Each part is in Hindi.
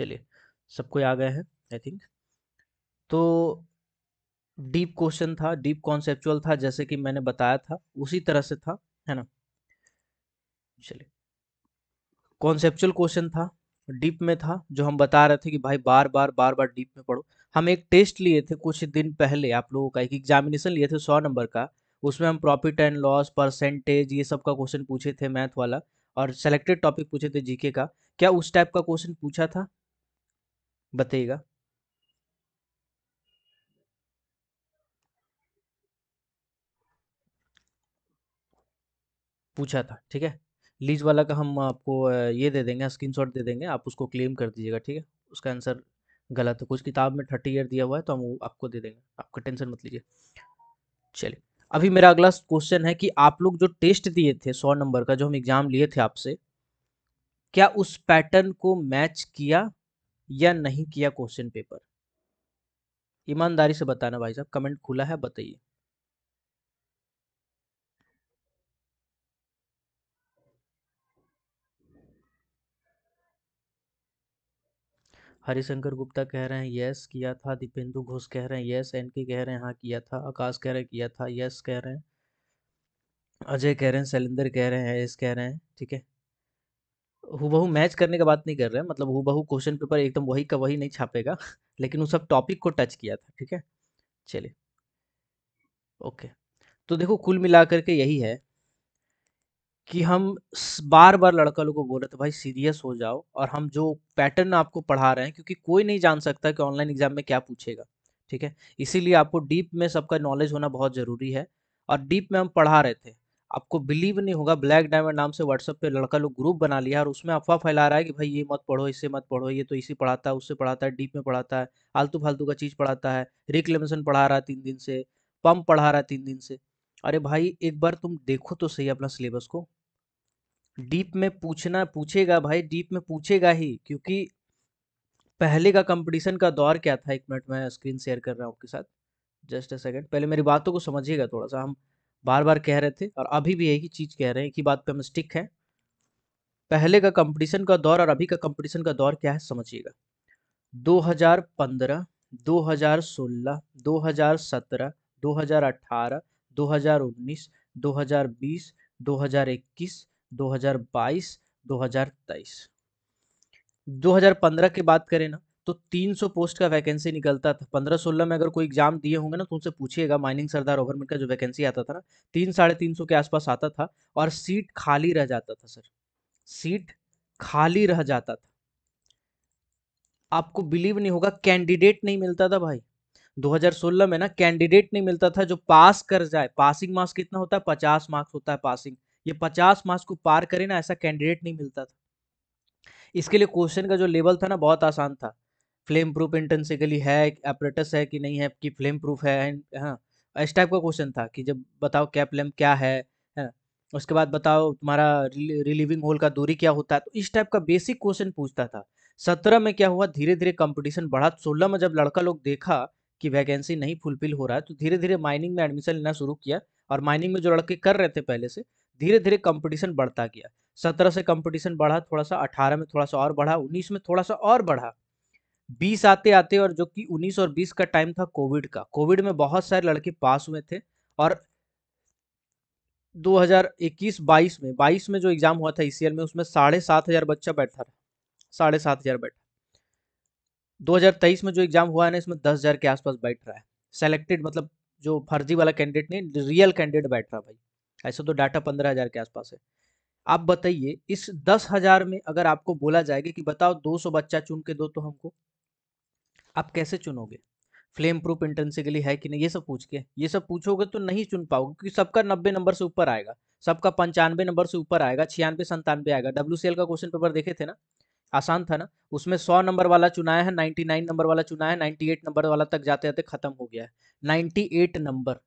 चलिए सब कोई आ गए हैं आई थिंक तो डीप क्वेश्चन था डीप कॉन्सेप्चुअल था जैसे कि मैंने बताया था उसी तरह से था है ना चलिए कॉन्सेप्चुअल क्वेश्चन था डीप में था जो हम बता रहे थे कि भाई बार बार बार बार डीप में पढ़ो हम एक टेस्ट लिए थे कुछ दिन पहले आप लोगों का एक एग्जामिनेशन लिए थे सौ नंबर का उसमें हम प्रॉफिट एंड लॉस परसेंटेज ये सब का क्वेश्चन पूछे थे मैथ वाला और सेलेक्टेड टॉपिक पूछे थे जीके का क्या उस टाइप का क्वेश्चन पूछा था बताइएगा पूछा था ठीक है लीज वाला का हम आपको ये दे देंगे स्क्रीनशॉट दे देंगे आप उसको क्लेम कर दीजिएगा ठीक है उसका आंसर गलत है कुछ किताब में थर्टी ईयर दिया हुआ है तो हम आपको दे देंगे आपका टेंशन मत लीजिए चलिए अभी मेरा अगला क्वेश्चन है कि आप लोग जो टेस्ट दिए थे सौ नंबर का जो हम एग्ज़ाम लिए थे आपसे क्या उस पैटर्न को मैच किया या नहीं किया क्वेश्चन पेपर ईमानदारी से बताना भाई साहब कमेंट खुला है बताइए हरिशंकर गुप्ता कह रहे हैं यस किया था दीपेंदु घोष कह रहे हैं यस एन के कह रहे हैं हाँ किया था आकाश कह रहे हैं किया था यस कह रहे हैं अजय कह रहे हैं शैलेंद्र कह रहे हैं यस कह रहे हैं ठीक है हूबहू मैच करने का बात नहीं कर रहे हैं मतलब हूबहू क्वेश्चन पेपर एकदम वही का वही नहीं छापेगा लेकिन उस सब टॉपिक को टच किया था ठीक है चलिए ओके तो देखो कुल मिला करके यही है कि हम बार बार लड़का लोग को बोल रहे थे भाई सीरियस हो जाओ और हम जो पैटर्न आपको पढ़ा रहे हैं क्योंकि कोई नहीं जान सकता कि ऑनलाइन एग्जाम में क्या पूछेगा ठीक है इसीलिए आपको डीप में सबका नॉलेज होना बहुत ज़रूरी है और डीप में हम पढ़ा रहे थे आपको बिलीव नहीं होगा ब्लैक डायमंड नाम से व्हाट्सअप पे लड़का लोग ग्रुप बना लिया और उसमें अफवाह फैला रहा है कि भाई ये मत पढ़ो इसे मत पढ़ो ये तो इसी पढ़ाता है उससे पढ़ाता है डीप में पढ़ाता है आलतू फालतू का चीज़ पढ़ाता है रिक्लेमेशन पढ़ा रहा है तीन दिन से पम्प पढ़ा रहा है तीन दिन से अरे भाई एक बार तुम देखो तो सही अपना सिलेबस को डीप में पूछना पूछेगा भाई डीप में पूछेगा ही क्योंकि पहले का कंपटीशन का दौर क्या था एक मिनट मैं स्क्रीन शेयर कर रहा हूँ आपके साथ जस्ट अ सेकंड पहले मेरी बातों को समझिएगा थोड़ा सा हम बार बार कह रहे थे और अभी भी यही चीज़ कह रहे हैं कि बात पे हम स्टिक है पहले का कंपटीशन का दौर और अभी का कंपटीशन का दौर क्या है समझिएगा 2015, 2016, 2017, 2018, 2019, 2020, 2021, 2022, 2023 2015 की बात करें ना तो 300 पोस्ट का वैकेंसी निकलता था पंद्रह सोलह में अगर कोई एग्जाम दिए होंगे ना तो उनसे पूछिएगा माइनिंग सरदार ओवरमेंट का जो वैकेंसी आता था ना तीन साढ़े तीन सौ के आसपास आता था और सीट खाली रह जाता था सर सीट खाली रह जाता था आपको बिलीव नहीं होगा कैंडिडेट नहीं मिलता था भाई 2016 में ना कैंडिडेट नहीं मिलता था जो पास कर जाए पासिंग मार्क्स कितना होता है पचास मार्क्स होता है पासिंग ये पचास मार्क्स को पार करे ना ऐसा कैंडिडेट नहीं मिलता था इसके लिए क्वेश्चन का जो लेवल था ना बहुत आसान था फ्लेम प्रूफ इंटेंसिकली है अपरेटस है कि नहीं है कि फ्लेम प्रूफ है हाँ इस टाइप का क्वेश्चन था कि जब बताओ कैप लैम्प क्या है है ना उसके बाद बताओ तुम्हारा रिलीविंग होल का दूरी क्या होता है तो इस टाइप का बेसिक क्वेश्चन पूछता था सत्रह में क्या हुआ धीरे धीरे कंपटीशन बढ़ा सोलह में जब लड़का लोग देखा कि वैकेंसी नहीं फुलफिल हो रहा है तो धीरे धीरे माइनिंग में एडमिशन लेना शुरू किया और माइनिंग में जो लड़के कर रहे थे पहले से धीरे धीरे कंपटीशन बढ़ता गया सत्रह से कंपटीशन बढ़ा थोड़ा सा अठारह में थोड़ा सा और बढ़ा उन्नीस में थोड़ा सा और बढ़ा बीस आते आते और जो कि उन्नीस और बीस का टाइम था कोविड का कोविड में बहुत सारे लड़के पास हुए थे और 2021-22 में 22 में जो एग्जाम हुआ था इस e में उसमें साढ़े सात हजार बच्चा बैठा था साढ़े सात हजार बैठा 2023 में जो एग्जाम हुआ है ना इसमें दस हजार के आसपास बैठ रहा है सेलेक्टेड मतलब जो फर्जी वाला कैंडिडेट नहीं रियल कैंडिडेट बैठ रहा भाई ऐसा तो डाटा पंद्रह हजार के आसपास है आप बताइए इस दस हजार में अगर आपको बोला जाएगा कि बताओ दो सौ बच्चा चुन के दो तो हमको आप कैसे चुनोगे फ्लेम प्रूफ इंटेंसिकली है कि नहीं ये सब पूछ के ये सब पूछोगे तो नहीं चुन पाओगे क्योंकि सबका नब्बे नंबर से ऊपर आएगा सबका पंचानवे नंबर से ऊपर आएगा छियानवे संतानवे आएगा डब्ल्यू का क्वेश्चन पेपर देखे थे ना आसान था ना उसमें सौ नंबर वाला चुनाया है नाइन्टी नाइन नंबर वाला चुनाया है नाइन्टी एट नंबर वाला तक जाते जाते खत्म हो गया है नाइन्टी एट नंबर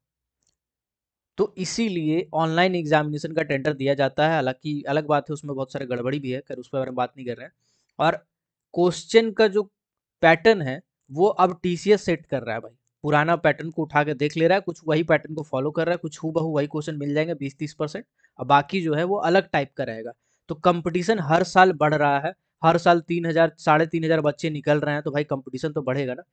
तो इसीलिए ऑनलाइन एग्जामिनेशन का टेंडर दिया जाता है हालांकि अलग बात है उसमें बहुत सारे गड़बड़ी भी है खैर उस पर हम बात नहीं कर रहे हैं और क्वेश्चन का जो पैटर्न है वो अब टी सेट कर रहा है भाई पुराना पैटर्न को उठा के देख ले रहा है कुछ वही पैटर्न को फॉलो कर रहा है कुछ हु बहु वही क्वेश्चन मिल जाएंगे बीस तीस परसेंट और बाकी जो है वो अलग टाइप का रहेगा तो कंपटीशन हर साल बढ़ रहा है हर साल तीन हजार साढ़े तीन हजार बच्चे निकल रहे हैं तो भाई कंपटीशन तो बढ़ेगा ना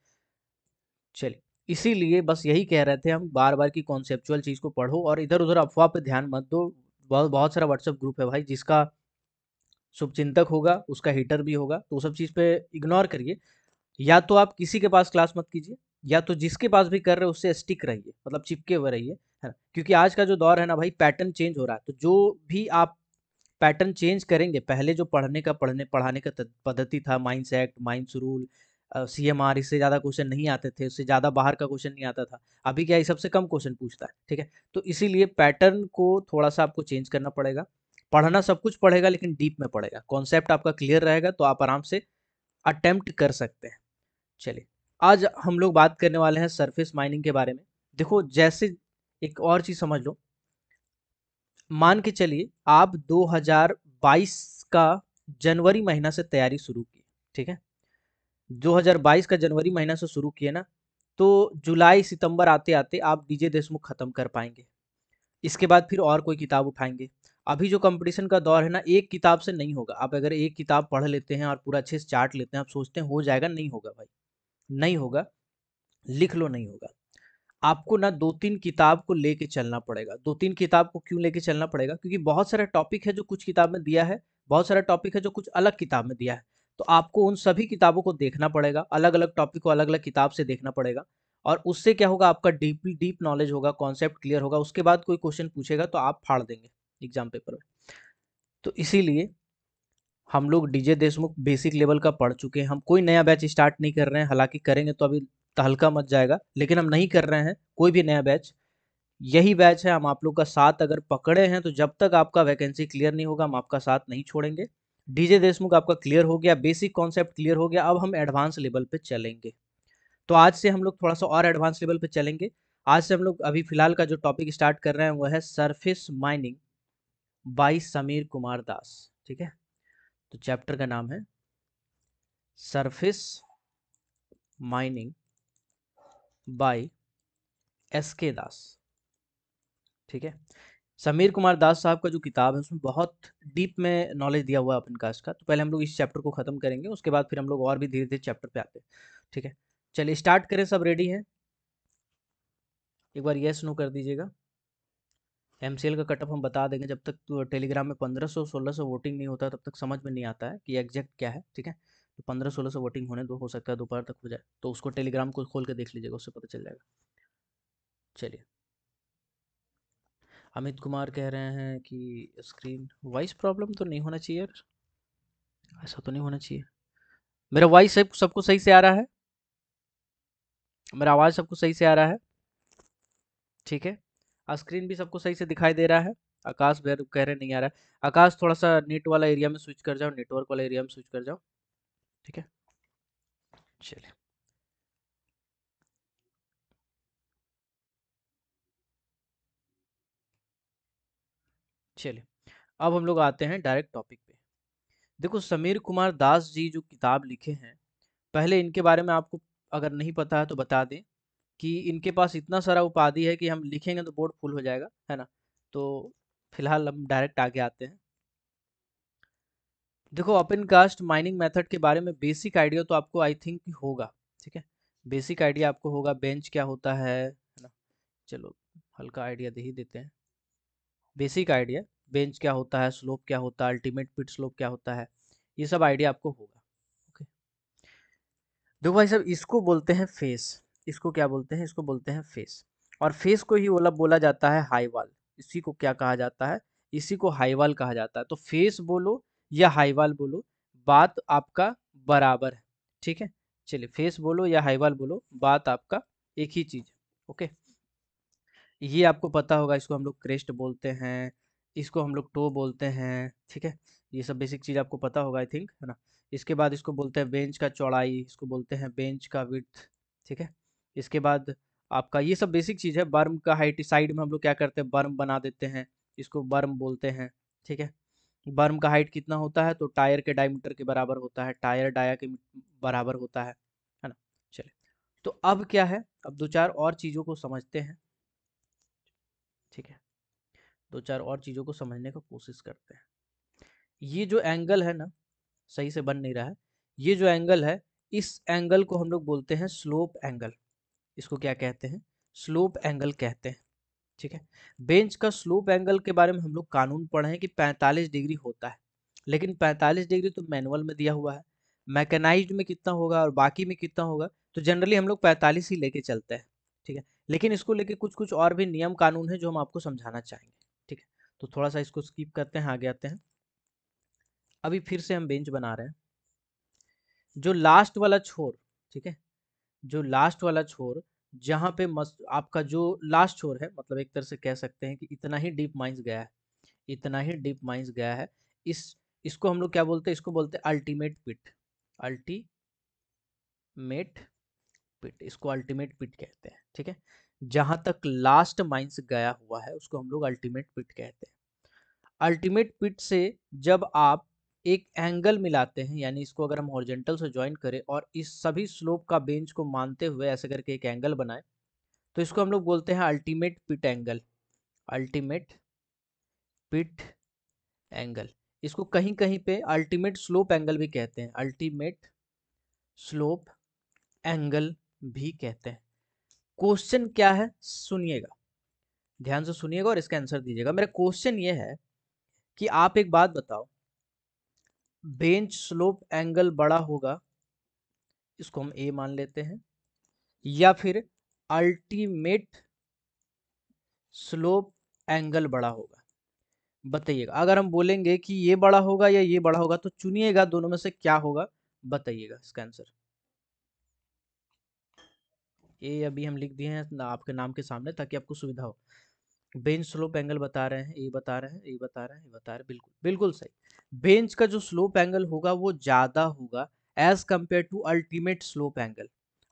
चलिए इसीलिए बस यही कह रहे थे हम बार बार की कॉन्सेप्चुअल चीज़ को पढ़ो और इधर उधर अफवाह पर ध्यान मत दो बहुत बहुत सारा व्हाट्सएप ग्रुप है भाई जिसका शुभचिंतक होगा उसका हीटर भी होगा तो सब चीज़ पे इग्नोर करिए या तो आप किसी के पास क्लास मत कीजिए या तो जिसके पास भी कर रहे हो उससे स्टिक रहिए मतलब चिपके हुए रहिए है ना क्योंकि आज का जो दौर है ना भाई पैटर्न चेंज हो रहा है तो जो भी आप पैटर्न चेंज करेंगे पहले जो पढ़ने का पढ़ने पढ़ाने का पद्धति था mind set mind rule C M R इससे ज़्यादा क्वेश्चन नहीं आते थे उससे ज़्यादा बाहर का क्वेश्चन नहीं आता था अभी क्या ये सबसे कम क्वेश्चन पूछता है ठीक है तो इसीलिए पैटर्न को थोड़ा सा आपको चेंज करना पड़ेगा पढ़ना सब कुछ पढ़ेगा लेकिन डीप में पढ़ेगा कॉन्सेप्ट आपका क्लियर रहेगा तो आप आराम से अटैम्प्ट कर सकते हैं चलिए आज हम लोग बात करने वाले हैं सरफेस माइनिंग के बारे में देखो जैसे एक और चीज़ समझ लो मान के चलिए आप 2022 का जनवरी महीना से तैयारी शुरू की ठीक है 2022 का जनवरी महीना से शुरू किए ना तो जुलाई सितंबर आते आते आप डीजे देशमुख ख़त्म कर पाएंगे इसके बाद फिर और कोई किताब उठाएंगे अभी जो कंपटीशन का दौर है ना एक किताब से नहीं होगा आप अगर एक किताब पढ़ लेते हैं और पूरा अच्छे से चार्ट लेते हैं आप सोचते हैं हो जाएगा नहीं होगा भाई नहीं होगा लिख लो नहीं होगा आपको ना दो तीन किताब को लेके चलना पड़ेगा दो तीन किताब को क्यों लेके चलना पड़ेगा क्योंकि बहुत सारा टॉपिक है जो कुछ किताब में दिया है बहुत सारा टॉपिक है जो कुछ अलग किताब में दिया है तो आपको उन सभी किताबों को देखना पड़ेगा अलग अलग टॉपिक को अलग अलग किताब से देखना पड़ेगा और उससे क्या होगा आपका डीप डीप नॉलेज होगा कॉन्सेप्ट क्लियर होगा उसके बाद कोई क्वेश्चन पूछेगा तो आप फाड़ देंगे एग्जाम पेपर में तो इसीलिए हम लोग डीजे देशमुख बेसिक लेवल का पढ़ चुके हैं हम कोई नया बैच स्टार्ट नहीं कर रहे हैं हालांकि करेंगे तो अभी तहलका मच जाएगा लेकिन हम नहीं कर रहे हैं कोई भी नया बैच यही बैच है हम आप लोग का साथ अगर पकड़े हैं तो जब तक आपका वैकेंसी क्लियर नहीं होगा हम आपका साथ नहीं छोड़ेंगे डीजे देशमुख आपका क्लियर हो गया बेसिक कॉन्सेप्ट क्लियर हो गया अब हम एडवांस लेवल पे चलेंगे तो आज से हम लोग थोड़ा सा और एडवांस लेवल पे चलेंगे आज से हम लोग अभी फिलहाल का जो टॉपिक स्टार्ट कर रहे हैं वो है surface mining by Sameer Kumar Das ठीक है तो चैप्टर का नाम है सरफेस माइनिंग बाय एस के दास ठीक है समीर कुमार दास साहब का जो किताब है उसमें बहुत डीप में नॉलेज दिया हुआ है अपन कास्ट का तो पहले हम लोग इस चैप्टर को ख़त्म करेंगे उसके बाद फिर हम लोग और भी धीरे धीरे चैप्टर पे आते हैं ठीक है चलिए स्टार्ट करें सब रेडी है एक बार यस नो कर दीजिएगा एम का कट ऑफ हम बता देंगे जब तक टेलीग्राम तो में पंद्रह सौ सोलह सौ वोटिंग नहीं होता तब तक समझ में नहीं आता है कि एग्जैक्ट क्या है ठीक है तो पंद्रह सोलह सौ वोटिंग होने दो हो सकता है दोपहर तक हो जाए तो उसको टेलीग्राम को खोल के देख लीजिएगा उससे पता चल जाएगा चलिए अमित कुमार कह रहे हैं कि स्क्रीन वॉइस प्रॉब्लम तो नहीं होना चाहिए ऐसा तो नहीं होना चाहिए मेरा वॉइस सब सबको सही से आ रहा है मेरा आवाज़ सबको सही से आ रहा है ठीक है स्क्रीन भी सबको सही से दिखाई दे रहा है आकाश कह रहे नहीं आ रहा है आकाश थोड़ा सा नेट वाला एरिया में स्विच कर जाओ नेटवर्क वाला एरिया में स्विच कर जाओ ठीक है चलिए चलिए अब हम लोग आते हैं डायरेक्ट टॉपिक पे देखो समीर कुमार दास जी जो किताब लिखे हैं पहले इनके बारे में आपको अगर नहीं पता है तो बता दें कि इनके पास इतना सारा उपाधि है कि हम लिखेंगे तो बोर्ड फुल हो जाएगा है ना तो फिलहाल हम डायरेक्ट आगे आते हैं देखो ओपन कास्ट माइनिंग मेथड के बारे में बेसिक आइडिया तो आपको आई थिंक होगा ठीक है बेसिक आइडिया आपको होगा बेंच क्या होता है ना चलो हल्का आइडिया दे ही देते हैं बेसिक आइडिया बेंच क्या होता है स्लोप क्या होता है अल्टीमेट पिट स्लोप क्या होता है ये सब आइडिया आपको होगा ओके देखो भाई साहब इसको बोलते हैं फेस इसको क्या बोलते हैं इसको बोलते हैं फेस और फेस को ही बोला बोला जाता है हाई वाल इसी को क्या कहा जाता है इसी को हाई वाल कहा जाता है तो फेस बोलो या हाई वाल बोलो बात आपका बराबर है ठीक है चलिए फेस बोलो या हाई वाल बोलो बात आपका एक ही चीज ओके ये आपको पता होगा इसको हम लोग क्रेस्ट बोलते हैं इसको हम लोग टो बोलते हैं ठीक है ये सब बेसिक चीज़ आपको पता होगा आई थिंक है ना इसके बाद इसको बोलते हैं बेंच का चौड़ाई इसको बोलते हैं बेंच का विथ ठीक है इसके बाद आपका ये सब बेसिक चीज़ है बर्म का हाइट साइड में हम लोग क्या करते हैं बर्म बना देते हैं इसको बर्म बोलते हैं ठीक है बर्म का हाइट कितना होता है तो टायर के डायमीटर के बराबर होता है टायर डाया के बराबर होता है है ना चले तो अब क्या है अब दो चार और चीज़ों को समझते हैं ठीक है दो चार और चीज़ों को समझने का कोशिश करते हैं ये जो एंगल है ना सही से बन नहीं रहा है ये जो एंगल है इस एंगल को हम लोग बोलते हैं स्लोप एंगल इसको क्या कहते हैं स्लोप एंगल कहते हैं ठीक है बेंच का स्लोप एंगल के बारे में हम लोग कानून पढ़े हैं कि 45 डिग्री होता है लेकिन 45 डिग्री तो मैनुअल में दिया हुआ है मैकेनाइज्ड में कितना होगा और बाकी में कितना होगा तो जनरली हम लोग पैंतालीस ही लेके चलते हैं ठीक है लेकिन इसको लेके कुछ कुछ और भी नियम कानून है जो हम आपको समझाना चाहेंगे ठीक है तो थोड़ा सा इसको स्कीप करते हैं आगे आते हैं अभी फिर से हम बेंच बना रहे हैं जो लास्ट वाला छोर ठीक है जो लास्ट वाला छोर जहाँ पे मस्त आपका जो लास्ट छोर है मतलब एक तरह से कह सकते हैं कि इतना ही डीप माइंस गया है इतना ही डीप माइंस गया है इस इसको हम लोग क्या बोलते हैं इसको बोलते हैं अल्टीमेट पिट अल्टीमेट पिट इसको अल्टीमेट पिट कहते हैं ठीक है जहाँ तक लास्ट माइंस गया हुआ है उसको हम लोग अल्टीमेट पिट कहते हैं अल्टीमेट पिट से जब आप एक एंगल मिलाते हैं यानी इसको अगर हम हॉर्जेंटल से ज्वाइन करें और इस सभी स्लोप का बेंच को मानते हुए ऐसे करके एक एंगल बनाए तो इसको हम लोग बोलते हैं ultimate pit angle ultimate pit angle इसको कहीं कहीं पे अल्टीमेट स्लोप एंगल भी कहते हैं अल्टीमेट स्लोप एंगल भी कहते हैं क्वेश्चन क्या है सुनिएगा ध्यान से सुनिएगा और इसका आंसर दीजिएगा मेरा क्वेश्चन ये है कि आप एक बात बताओ बेंच स्लोप एंगल बड़ा होगा इसको हम ए मान लेते हैं या फिर अल्टीमेट स्लोप एंगल बड़ा होगा बताइएगा अगर हम बोलेंगे कि ये बड़ा होगा या ये बड़ा होगा तो चुनिएगा दोनों में से क्या होगा बताइएगा इसका आंसर ये अभी हम लिख दिए हैं आपके नाम के सामने ताकि आपको सुविधा हो बेंच स्लोप एंगल बता रहे हैं ये बता रहे हैं ये बता रहे हैं ये बता रहे हैं बिल्कुल बिल्कुल सही बेंच का जो स्लोप एंगल होगा वो ज़्यादा होगा as compared to ultimate slope angle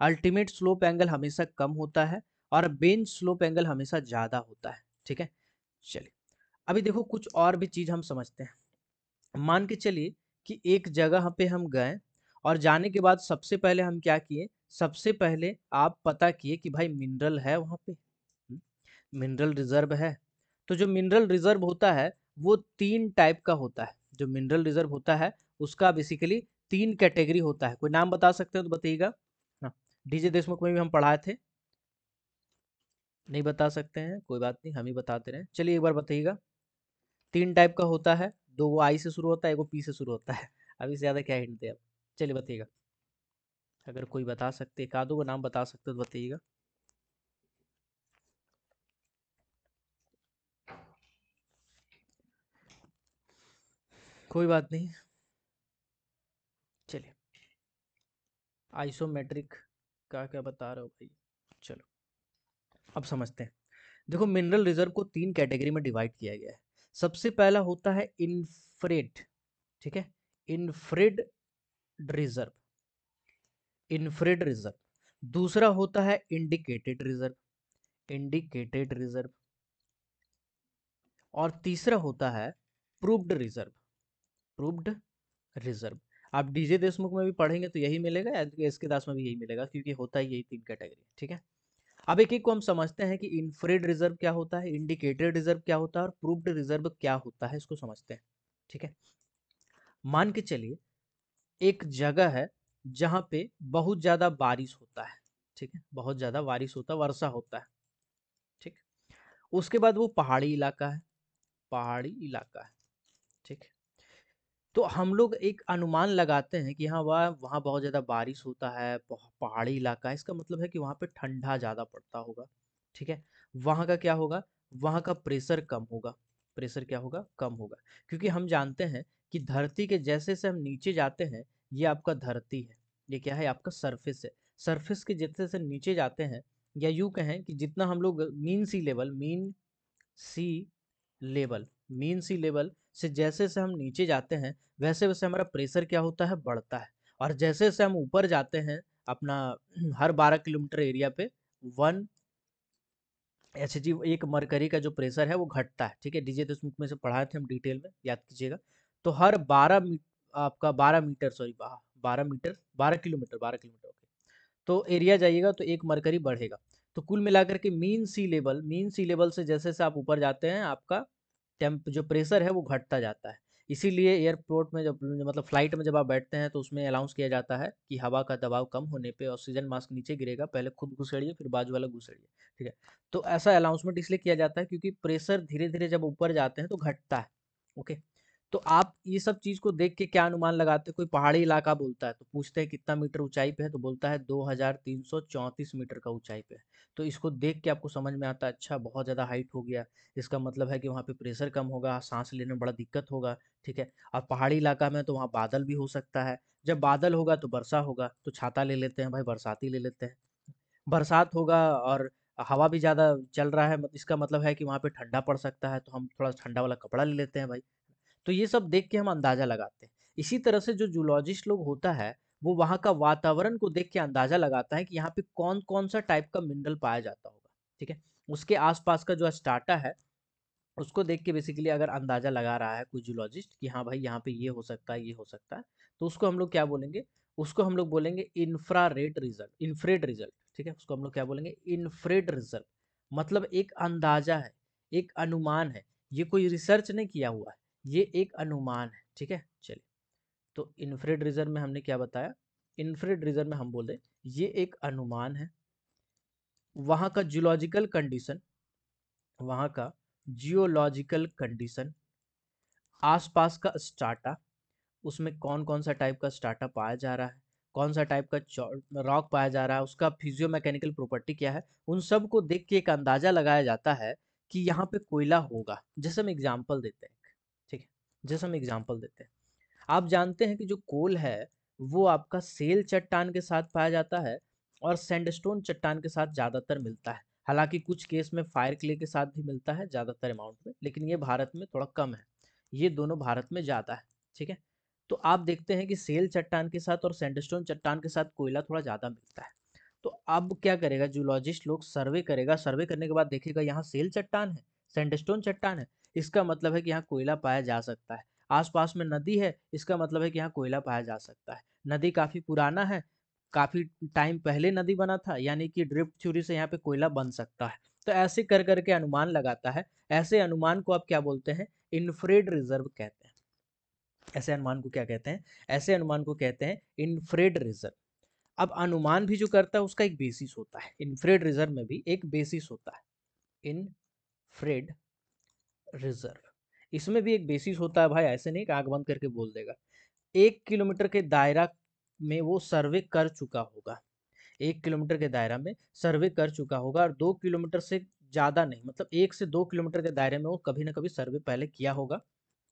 ultimate slope angle हमेशा कम होता है और बेंच स्लोप एंगल हमेशा ज़्यादा होता है ठीक है चलिए अभी देखो कुछ और भी चीज़ हम समझते हैं मान के चलिए कि एक जगह पे हम गए और जाने के बाद सबसे पहले हम क्या किए सबसे पहले आप पता किए कि भाई मिनरल है वहाँ पे मिनरल रिजर्व है तो जो मिनरल रिजर्व होता है वो तीन टाइप का होता है जो मिनरल रिजर्व होता है उसका बेसिकली तीन कैटेगरी होता है कोई नाम बता सकते हो तो बताइएगा हाँ डीजे देशमुख में भी हम पढ़ाए थे नहीं बता सकते हैं कोई बात नहीं हम ही बताते रहे चलिए एक बार बताइएगा तीन टाइप का होता है दो वो आई से शुरू होता है एक वो पी से शुरू होता है अभी से ज़्यादा क्या हिंट दे आप चलिए बताइएगा अगर कोई बता सकते एक आधो का नाम बता सकते हो तो बताइएगा कोई बात नहीं चलिए आइसोमेट्रिक क्या क्या बता रहे हो भाई चलो अब समझते हैं देखो मिनरल रिजर्व को तीन कैटेगरी में डिवाइड किया गया है सबसे पहला होता है इनफ्रेड ठीक है इनफ्रेड रिजर्व इनफ्रेड रिजर्व दूसरा होता है इंडिकेटेड रिजर्व इंडिकेटेड रिजर्व और तीसरा होता है प्रूव्ड रिजर्व अप्रूव्ड रिजर्व आप डीजे देशमुख में भी पढ़ेंगे तो यही मिलेगा या एस के दास में भी यही मिलेगा क्योंकि होता है यही तीन कैटेगरी ठीक है अब एक एक को हम समझते हैं कि इनफ्रेड रिजर्व क्या होता है इंडिकेटेड रिजर्व क्या होता है और प्रूव्ड रिजर्व क्या होता है इसको समझते हैं ठीक है मान के चलिए एक जगह है जहाँ पे बहुत ज़्यादा बारिश होता है ठीक है बहुत ज़्यादा बारिश होता है वर्षा होता है ठीक उसके बाद वो पहाड़ी इलाका है पहाड़ी इलाका है ठीक है तो हम लोग एक अनुमान लगाते हैं कि हाँ वह वहाँ बहुत ज़्यादा बारिश होता है बहुत पहाड़ी इलाका है इसका मतलब है कि वहाँ पे ठंडा ज़्यादा पड़ता होगा ठीक है वहाँ का क्या होगा वहाँ का प्रेशर कम होगा प्रेशर क्या होगा कम होगा क्योंकि हम जानते हैं कि धरती के जैसे से हम नीचे जाते हैं ये आपका धरती है ये क्या है आपका सरफेस है सरफेस के जैसे से नीचे जाते हैं या यूँ कहें कि जितना हम लोग mean sea level mean sea level mean sea level से जैसे से हम नीचे जाते हैं वैसे वैसे हमारा प्रेशर क्या होता है बढ़ता है और जैसे जैसे हम ऊपर जाते हैं अपना हर बारह किलोमीटर एरिया पे वन एच जी एक मरकरी का जो प्रेशर है वो घटता है ठीक है डीजे देशमुख में से पढ़ाए थे हम डिटेल में याद कीजिएगा तो हर बारह मी आपका बारह मीटर सॉरी बारह मीटर बारह किलोमीटर बारह किलोमीटर ओके तो एरिया जाइएगा तो एक मरकरी बढ़ेगा तो कुल मिलाकर के mean sea level mean sea level से जैसे से आप ऊपर जाते हैं आपका टेम्प जो प्रेशर है वो घटता जाता है इसीलिए एयरपोर्ट में जब मतलब फ्लाइट में जब आप बैठते हैं तो उसमें अनाउंस किया जाता है कि हवा का दबाव कम होने पे ऑक्सीजन मास्क नीचे गिरेगा पहले खुद घुसेड़िए फिर बाजू वाला घुसेड़िए ठीक है तो ऐसा अनाउंसमेंट इसलिए किया जाता है क्योंकि प्रेशर धीरे धीरे जब ऊपर जाते हैं तो घटता है ओके तो आप ये सब चीज को देख के क्या अनुमान लगाते हैं कोई पहाड़ी इलाका बोलता है तो पूछते हैं कितना मीटर ऊंचाई पे है तो बोलता है 2334 मीटर का ऊंचाई पे है तो इसको देख के आपको समझ में आता है अच्छा बहुत ज़्यादा हाइट हो गया इसका मतलब है कि वहाँ पे प्रेशर कम होगा सांस लेने में बड़ा दिक्कत होगा ठीक है अब पहाड़ी इलाका में तो वहाँ बादल भी हो सकता है जब बादल होगा तो वर्षा होगा तो छाता ले लेते हैं भाई बरसाती ले लेते हैं बरसात होगा और हवा भी ज़्यादा चल रहा है इसका मतलब है कि वहाँ पे ठंडा पड़ सकता है तो हम थोड़ा ठंडा वाला कपड़ा ले लेते हैं भाई तो ये सब देख के हम अंदाज़ा लगाते हैं इसी तरह से जो जूलॉजिस्ट लोग होता है वो वहाँ का वातावरण को देख के अंदाज़ा लगाता है कि यहाँ पे कौन कौन सा टाइप का मिनरल पाया जाता होगा ठीक है उसके आसपास का जो स्टाटा है उसको देख के बेसिकली अगर अंदाज़ा लगा रहा है कोई जूलॉजिस्ट कि हाँ भाई यहाँ पे ये हो सकता है ये हो सकता है तो उसको हम लोग क्या बोलेंगे उसको हम लोग बोलेंगे इन्फ्रा रिजल्ट इन्फ्रेड रिजल्ट ठीक है उसको हम लोग क्या बोलेंगे इन्फ्रेड रिजल्ट मतलब एक अंदाज़ा है एक अनुमान है ये कोई रिसर्च नहीं किया हुआ है ये एक अनुमान है ठीक है चलिए तो इन्फ्रेड रिजर्व में हमने क्या बताया इन्फ्रेड रिजर्व में हम बोल रहे ये एक अनुमान है वहाँ का जियोलॉजिकल कंडीशन वहाँ का जियोलॉजिकल कंडीशन आसपास का स्टाटा उसमें कौन कौन सा टाइप का स्टाटा पाया जा रहा है कौन सा टाइप का रॉक पाया जा रहा है उसका फिजियोमैकेनिकल प्रॉपर्टी क्या है उन सब को देख के एक अंदाज़ा लगाया जाता है कि यहाँ पे कोयला होगा जैसे हम एग्जाम्पल देते हैं जैसे हम एग्जाम्पल देते हैं आप जानते हैं कि जो कोल है वो आपका सेल चट्टान के साथ पाया जाता है और सैंडस्टोन चट्टान के साथ ज़्यादातर मिलता है हालांकि कुछ केस में फायर क्ले के साथ भी मिलता है ज़्यादातर अमाउंट में लेकिन ये भारत में थोड़ा कम है ये दोनों भारत में ज़्यादा है ठीक है तो आप देखते हैं कि सेल चट्टान के साथ और सैंडस्टोन चट्टान के साथ कोयला थोड़ा ज़्यादा मिलता है तो अब क्या करेगा जूलॉजिस्ट लोग सर्वे करेगा सर्वे करने के बाद देखेगा यहाँ सेल चट्टान है सैंडस्टोन चट्टान है इसका मतलब है कि यहाँ कोयला पाया जा सकता है आसपास में नदी है इसका मतलब है कि यहाँ कोयला पाया जा सकता है नदी काफ़ी पुराना है काफ़ी टाइम पहले नदी बना था यानी कि ड्रिफ्ट थ्योरी से यहाँ पे कोयला बन सकता है तो ऐसे कर करके अनुमान लगाता है ऐसे अनुमान को आप क्या बोलते हैं इनफ्रेड रिजर्व कहते हैं ऐसे अनुमान को क्या कहते हैं ऐसे अनुमान को कहते हैं इनफ्रेड रिजर्व अब अनुमान भी जो करता है उसका एक बेसिस होता है इनफ्रेड रिजर्व में भी एक बेसिस होता है इनफ्रेड रिजर्व इसमें भी एक बेसिस होता है भाई ऐसे नहीं कि आग बंद करके बोल देगा एक किलोमीटर के दायरा में वो सर्वे कर चुका होगा एक किलोमीटर के दायरा में सर्वे कर चुका होगा और दो किलोमीटर से ज़्यादा नहीं मतलब एक से दो किलोमीटर के दायरे में वो कभी ना कभी सर्वे पहले किया होगा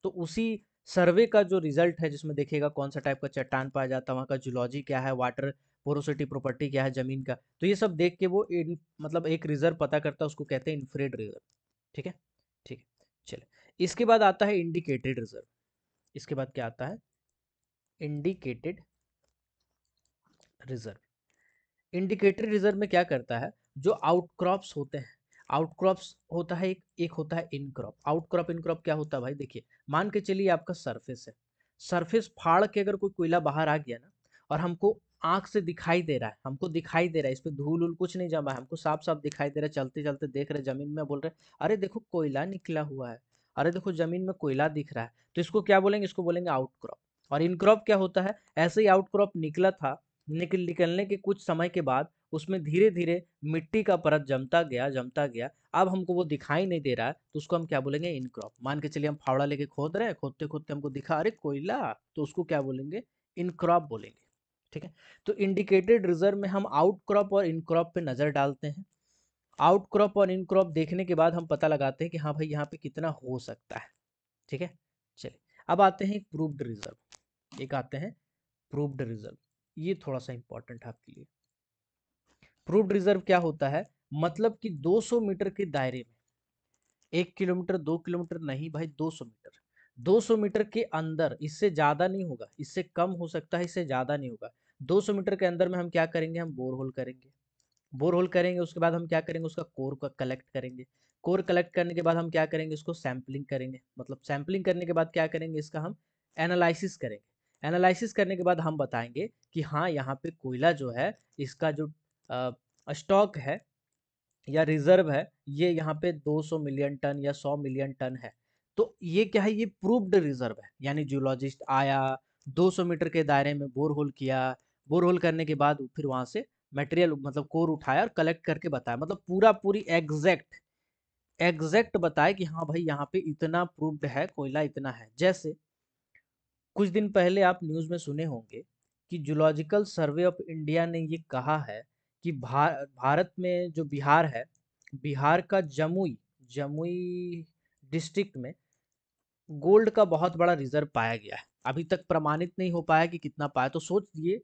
तो उसी सर्वे का जो रिजल्ट है जिसमें देखिएगा कौन सा टाइप का चट्टान पाया जाता है वहाँ का जुलॉजी क्या है वाटर पोरोसिटी प्रॉपर्टी क्या है ज़मीन का तो ये सब देख के वो मतलब एक रिजर्व पता करता है उसको कहते हैं इन्फ्रेड रिजर्व ठीक है चले इसके बाद आता है इंडिकेटेड रिजर्व इसके बाद क्या आता है इंडिकेटेड रिजर्व इंडिकेटेड रिजर्व में क्या करता है जो आउटक्रॉप्स होते हैं आउटक्रॉप्स होता है एक एक होता है इनक्रॉप आउटक्रॉप इनक्रॉप क्या होता है भाई देखिए मान के चलिए आपका सरफेस है सरफेस फाड़ के अगर कोई कोयला बाहर आ गया ना और हमको आंख से दिखाई दे रहा है हमको दिखाई दे रहा है इसमें धूल उल कुछ नहीं जमा है हमको साफ साफ दिखाई दे रहा है चलते चलते देख रहे जमीन में बोल रहे अरे देखो कोयला निकला हुआ है अरे देखो जमीन में कोयला दिख रहा है तो इसको क्या बोलेंगे इसको बोलेंगे आउटक्रॉप और इनक्रॉप क्या होता है ऐसे ही आउटक्रॉप निकला था निकल निकलने के कुछ समय के बाद उसमें धीरे धीरे मिट्टी का परत जमता गया जमता गया अब हमको वो दिखाई नहीं दे रहा है तो उसको हम क्या बोलेंगे इनक्रॉप मान के चलिए हम फावड़ा लेके खोद रहे हैं खोदते खोदते हमको दिखा अरे कोयला तो उसको क्या बोलेंगे इनक्रॉप बोलेंगे ठीक है तो इंडिकेटेड रिजर्व में हम आउट क्रॉप और इन क्रॉप पे नज़र डालते हैं आउट क्रॉप और इन क्रॉप देखने के बाद हम पता लगाते हैं कि हाँ भाई यहाँ पे कितना हो सकता है ठीक है चलिए अब आते हैं प्रूव्ड रिजर्व एक आते हैं प्रूव्ड रिजर्व ये थोड़ा सा इंपॉर्टेंट है आपके लिए प्रूव्ड रिजर्व क्या होता है मतलब कि 200 मीटर के दायरे में एक किलोमीटर दो किलोमीटर नहीं भाई 200 मीटर 200 मीटर के अंदर इससे ज़्यादा नहीं होगा इससे कम हो सकता है इससे ज़्यादा नहीं होगा 200 मीटर के अंदर में हम क्या करेंगे हम बोर होल करेंगे बोर होल करेंगे उसके बाद हम क्या करेंगे उसका कोर का कलेक्ट करेंगे कोर कलेक्ट करने के बाद हम क्या करेंगे इसको सैम्पलिंग करेंगे मतलब सैम्पलिंग करने के बाद क्या करेंगे इसका हम एनालिसिस करेंगे एनालिसिस करने के बाद हम बताएंगे कि हाँ यहाँ पे कोयला जो है इसका जो स्टॉक है या रिजर्व है ये यहाँ पे 200 मिलियन टन या 100 मिलियन टन है तो ये क्या है ये प्रूव्ड रिजर्व है यानी जियोलॉजिस्ट आया 200 मीटर के दायरे में बोर होल किया बोर होल करने के बाद फिर वहाँ से मटेरियल मतलब कोर उठाया और कलेक्ट करके बताया मतलब पूरा पूरी एग्जैक्ट एग्जैक्ट बताए कि हाँ भाई यहाँ पे इतना प्रूव्ड है कोयला इतना है जैसे कुछ दिन पहले आप न्यूज़ में सुने होंगे कि जूलॉजिकल सर्वे ऑफ इंडिया ने ये कहा है कि भार, भारत में जो बिहार है बिहार का जमुई जमुई डिस्ट्रिक्ट में गोल्ड का बहुत बड़ा रिजर्व पाया गया है अभी तक प्रमाणित नहीं हो पाया कि कितना पाया तो सोच लिए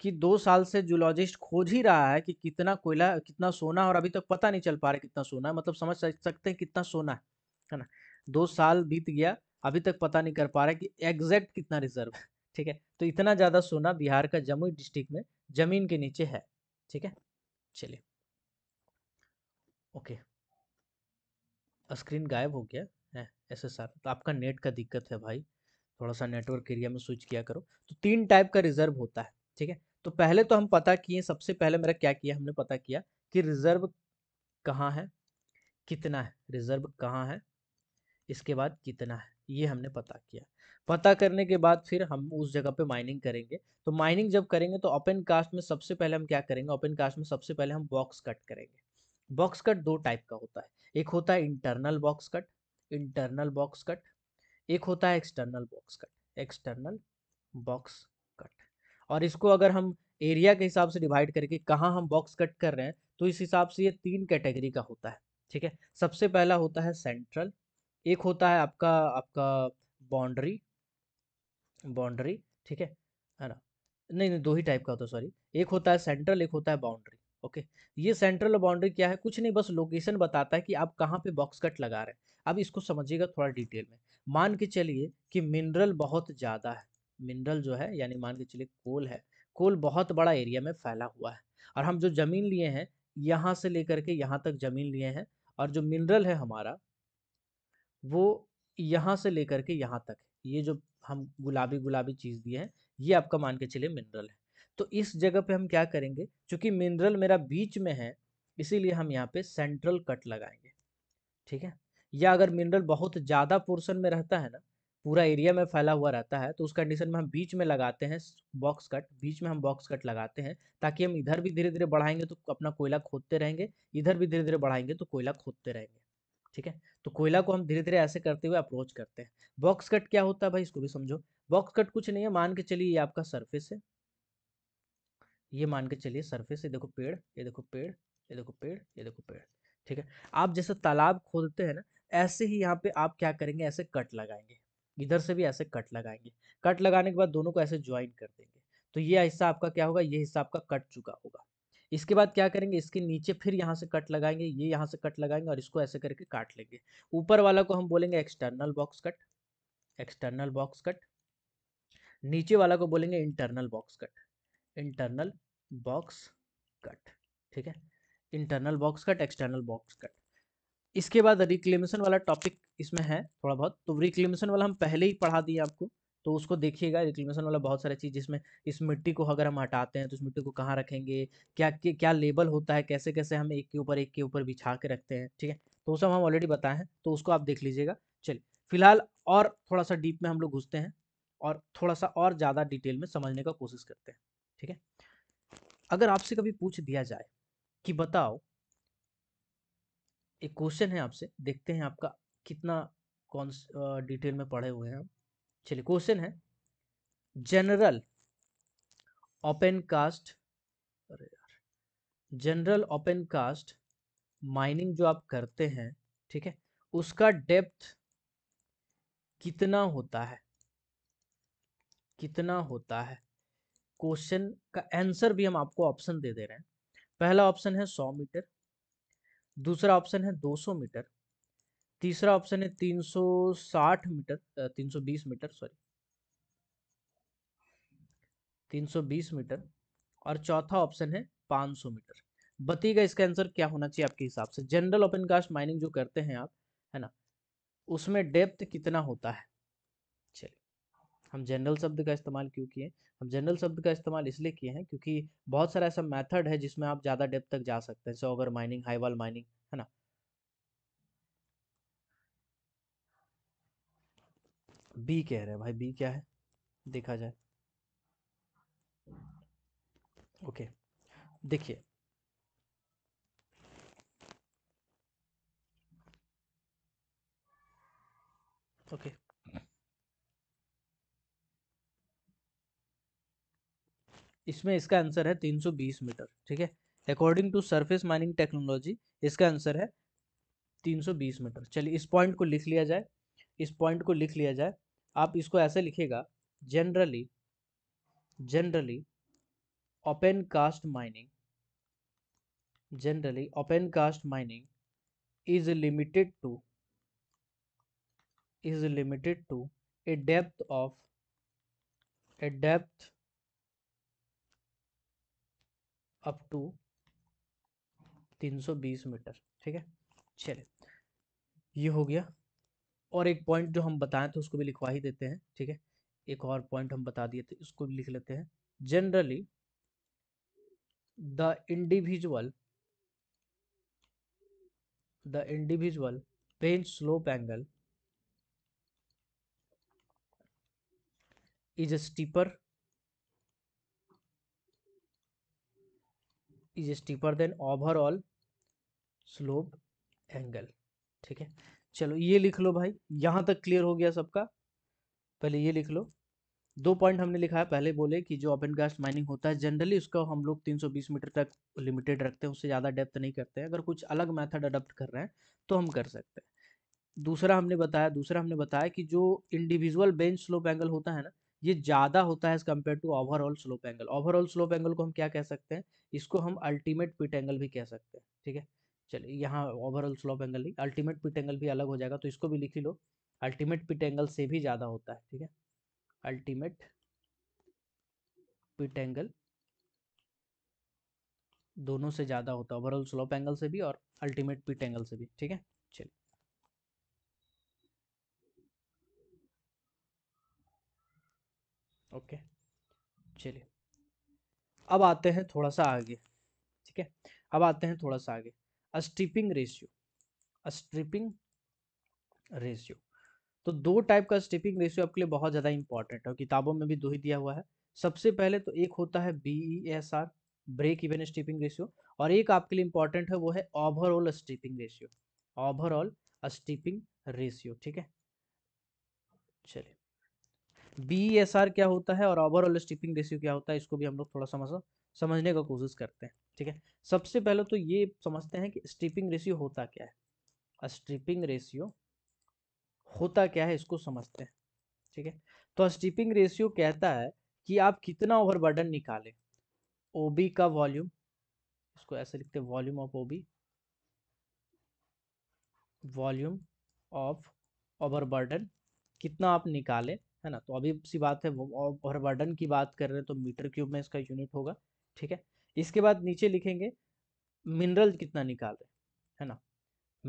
कि दो साल से जूलॉजिस्ट खोज ही रहा है कि कितना कोयला कितना सोना और अभी तक पता नहीं चल पा रहा कितना सोना है मतलब समझ सकते हैं कितना सोना है है ना दो साल बीत गया अभी तक पता नहीं कर पा रहा कि एग्जैक्ट कितना रिजर्व है ठीक है तो इतना ज़्यादा सोना बिहार का जमुई डिस्ट्रिक्ट में जमीन के नीचे है ठीक है चलिए ओके स्क्रीन गायब हो गया है एस एस आर तो आपका नेट का दिक्कत है भाई थोड़ा सा नेटवर्क एरिया में स्विच किया करो तो तीन टाइप का रिजर्व होता है ठीक है तो पहले तो हम पता किए सबसे पहले मेरा क्या किया हमने पता किया कि रिजर्व कहाँ है कितना है रिजर्व कहाँ है इसके बाद कितना है ये हमने पता किया पता करने के बाद फिर हम उस जगह पे माइनिंग करेंगे तो माइनिंग जब करेंगे तो ओपन कास्ट में सबसे पहले हम क्या करेंगे ओपन कास्ट में सबसे पहले हम बॉक्स कट करेंगे बॉक्स कट दो टाइप का होता है एक होता है internal box cut internal box cut एक होता है external box cut external box cut और इसको अगर हम एरिया के हिसाब से डिवाइड करके कहाँ हम बॉक्स कट कर रहे हैं तो इस हिसाब से ये तीन कैटेगरी का होता है ठीक है सबसे पहला होता है सेंट्रल एक होता है आपका आपका बाउंड्री बाउंड्री ठीक है है ना नहीं नहीं दो ही टाइप का होता है सॉरी एक होता है सेंट्रल एक होता है बाउंड्री ओके ये सेंट्रल बाउंड्री क्या है कुछ नहीं बस लोकेशन बताता है कि आप कहाँ पे बॉक्स कट लगा रहे हैं अब इसको समझिएगा थोड़ा डिटेल में मान के चलिए कि मिनरल बहुत ज़्यादा है मिनरल जो है यानी मान के चलिए कोल है कोल बहुत बड़ा एरिया में फैला हुआ है और हम जो ज़मीन लिए हैं यहाँ से लेकर के यहाँ तक ज़मीन लिए हैं और जो मिनरल है हमारा वो यहाँ से लेकर के यहाँ तक ये जो हम गुलाबी गुलाबी चीज़ दिए हैं ये आपका मान के चलिए मिनरल है तो इस जगह पे हम क्या करेंगे चूँकि मिनरल मेरा बीच में है इसीलिए हम यहाँ पे सेंट्रल कट लगाएंगे ठीक है या अगर मिनरल बहुत ज़्यादा पोर्सन में रहता है ना पूरा एरिया में फैला हुआ रहता है तो उस कंडीशन में हम बीच में लगाते हैं बॉक्स कट बीच में हम बॉक्स कट लगाते हैं ताकि हम इधर भी धीरे धीरे बढ़ाएंगे तो अपना कोयला खोदते रहेंगे इधर भी धीरे धीरे बढ़ाएंगे तो कोयला खोदते रहेंगे ठीक है तो कोयला को हम धीरे धीरे ऐसे करते हुए अप्रोच करते हैं बॉक्स कट क्या होता है भाई इसको भी समझो बॉक्स कट कुछ नहीं है मान के चलिए ये आपका सर्फेस है ये मान के चलिए सर्फेस है देखो पेड़ ये देखो पेड़ ये देखो पेड़ ये देखो पेड़ ठीक है आप जैसे तालाब खोदते हैं ना ऐसे ही यहाँ पे आप क्या करेंगे ऐसे कट लगाएंगे इधर से भी ऐसे कट लगाएंगे कट लगाने के बाद दोनों को ऐसे ज्वाइन कर देंगे तो ये हिस्सा आपका क्या होगा ये हिस्सा आपका कट चुका होगा इसके बाद क्या करेंगे इसके नीचे फिर यहाँ से कट लगाएंगे ये यहाँ से कट लगाएंगे और इसको ऐसे करके काट लेंगे ऊपर वाला को हम बोलेंगे external box cut external box cut नीचे वाला को बोलेंगे internal box cut internal box cut ठीक है internal box cut external box cut इसके बाद रिक्लेमेशन वाला टॉपिक इसमें है थोड़ा बहुत तो रिक्लेमेशन वाला हम पहले ही पढ़ा दिए आपको तो उसको देखिएगा रिक्लेमेशन वाला बहुत सारा चीज़ जिसमें इस मिट्टी को अगर हम हटाते हैं तो इस मिट्टी को कहाँ रखेंगे क्या क्या लेबल होता है कैसे कैसे हम एक के ऊपर एक के ऊपर बिछा के रखते हैं ठीक है तो वो सब हम ऑलरेडी बताए हैं तो उसको आप देख लीजिएगा चलिए फिलहाल और थोड़ा सा डीप में हम लोग घुसते हैं और थोड़ा सा और ज़्यादा डिटेल में समझने का कोशिश करते हैं ठीक है अगर आपसे कभी पूछ दिया जाए कि बताओ एक क्वेश्चन है आपसे देखते हैं आपका कितना कौन डिटेल में पढ़े हुए हैं चलिए क्वेश्चन है जनरल ओपन कास्ट अरे यार जनरल ओपन कास्ट माइनिंग जो आप करते हैं ठीक है उसका डेप्थ कितना होता है कितना होता है क्वेश्चन का आंसर भी हम आपको ऑप्शन दे दे रहे हैं पहला ऑप्शन है सौ मीटर दूसरा ऑप्शन है 200 मीटर तीसरा ऑप्शन है 360 मीटर 320 मीटर सॉरी 320 मीटर और चौथा ऑप्शन है 500 मीटर बतीगा इसका आंसर क्या होना चाहिए आपके हिसाब से जनरल ओपन कास्ट माइनिंग जो करते हैं आप है ना उसमें डेप्थ कितना होता है चलिए हम जनरल शब्द का इस्तेमाल क्यों किए हम जनरल शब्द का इस्तेमाल इसलिए किए हैं क्योंकि बहुत सारा ऐसा मेथड है जिसमें आप ज़्यादा डेप्थ तक जा सकते हैं सोगर माइनिंग हाई वाल माइनिंग है ना बी कह रहे हैं भाई बी क्या है देखा जाए ओके देखिए ओके इसमें इसका आंसर है 320 मीटर ठीक है according to surface mining technology इसका आंसर है 320 मीटर चलिए इस पॉइंट को लिख लिया जाए इस पॉइंट को लिख लिया जाए आप इसको ऐसे लिखेगा generally generally open cast mining generally open cast mining is limited to is limited to a depth of a depth up to 320 metre ठीक है चले ये हो गया और एक पॉइंट जो हम बताए थे तो उसको भी लिखवा ही देते हैं ठीक है एक और पॉइंट हम बता दिए थे तो उसको भी लिख लेते हैं generally the individual the individual bench slope angle is steeper is steeper than overall slope angle ठीक है चलो ये लिख लो भाई यहाँ तक क्लियर हो गया सबका पहले ये लिख लो दो पॉइंट हमने लिखा है पहले बोले कि जो ओपन कास्ट माइनिंग होता है जनरली उसका हम लोग 320 मीटर तक लिमिटेड रखते हैं उससे ज़्यादा डेप्थ नहीं करते हैं अगर कुछ अलग मेथड अडोप्ट कर रहे हैं तो हम कर सकते हैं दूसरा हमने बताया दूसरा हमने बताया कि जो इंडिविजुअल बेंच स्लोप एंगल होता है ना ये ज़्यादा होता है as compared to overall slope angle overall slope angle को हम क्या कह सकते हैं इसको हम अल्टीमेट पिट एंगल भी कह सकते हैं ठीक है चलिए यहाँ ओवरऑल स्लोप एंगल नहीं अल्टीमेट पिट एंगल भी अलग हो जाएगा तो इसको भी लिख लो अल्टीमेट पिट एंगल से भी ज़्यादा होता है ठीक है अल्टीमेट पिट एंगल दोनों से ज़्यादा होता है ओवरऑल स्लोप एंगल से भी और अल्टीमेट पिट एंगल से भी ठीक है ओके चलिए अब आते हैं थोड़ा सा आगे ठीक है अब आते हैं थोड़ा सा आगे अस्ट्रिपिंग रेशियो अस्ट्रिपिंग रेशियो तो दो टाइप का स्टिपिंग रेशियो आपके लिए बहुत ज़्यादा इंपॉर्टेंट है किताबों में भी दो ही दिया हुआ है सबसे पहले तो एक होता है B S R break even stripping ratio और एक आपके लिए इंपॉर्टेंट है वो है overall stripping ratio overall stripping ratio ठीक है चलिए बी क्या होता है और ओवरऑल स्टिपिंग रेशियो क्या होता है इसको भी हम लोग थोड़ा समझ समझने का कोशिश करते हैं ठीक है सबसे पहले तो ये समझते हैं कि स्टिपिंग रेशियो होता क्या है स्टिपिंग रेशियो होता क्या है इसको समझते हैं ठीक है तो स्टिपिंग रेशियो कहता है कि आप कितना ओवरबर्डन निकालें ओबी का वॉल्यूम इसको ऐसे लिखते हैं volume of O B volume of overburden कितना आप निकालें है ना तो अभी सी बात है ओवर बर्डन की बात कर रहे हैं तो मीटर क्यूब में इसका यूनिट होगा ठीक है इसके बाद नीचे लिखेंगे मिनरल कितना निकाले है ना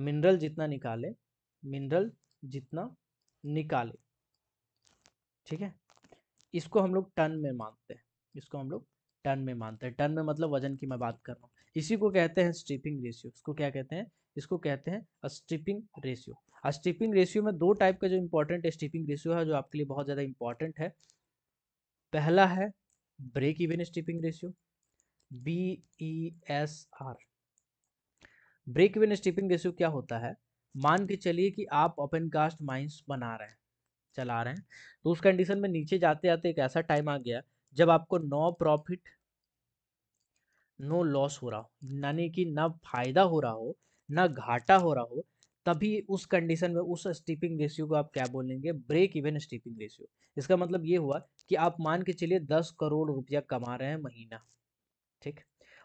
मिनरल जितना निकाले मिनरल जितना निकाले ठीक है इसको हम लोग टन में मानते हैं इसको हम लोग टन में मानते हैं टन में मतलब वजन की मैं बात कर रहा हूँ इसी को कहते हैं स्ट्रिपिंग रेशियो इसको क्या कहते हैं इसको कहते हैं स्ट्रिपिंग रेशियो स्ट्रिपिंग रेशियो में दो टाइप का जो इंपॉर्टेंट स्ट्रिपिंग रेशियो है जो आपके लिए बहुत ज़्यादा इंपॉर्टेंट है पहला है break even stripping ratio B E S R break even stripping ratio क्या होता है मान के चलिए कि आप ओपन कास्ट माइंस बना रहे हैं चला रहे हैं तो उस कंडीशन में नीचे जाते जाते एक ऐसा टाइम आ गया जब आपको नो प्रॉफिट नो लॉस हो रहा हो यानी कि ना फायदा हो रहा हो ना घाटा हो रहा हो तभी उस कंडीशन में उस स्टीपिंग रेशियो को आप क्या बोलेंगे ब्रेक इवन स्टीपिंग रेशियो इसका मतलब ये हुआ कि आप मान के चलिए दस करोड़ रुपया कमा रहे हैं महीना ठीक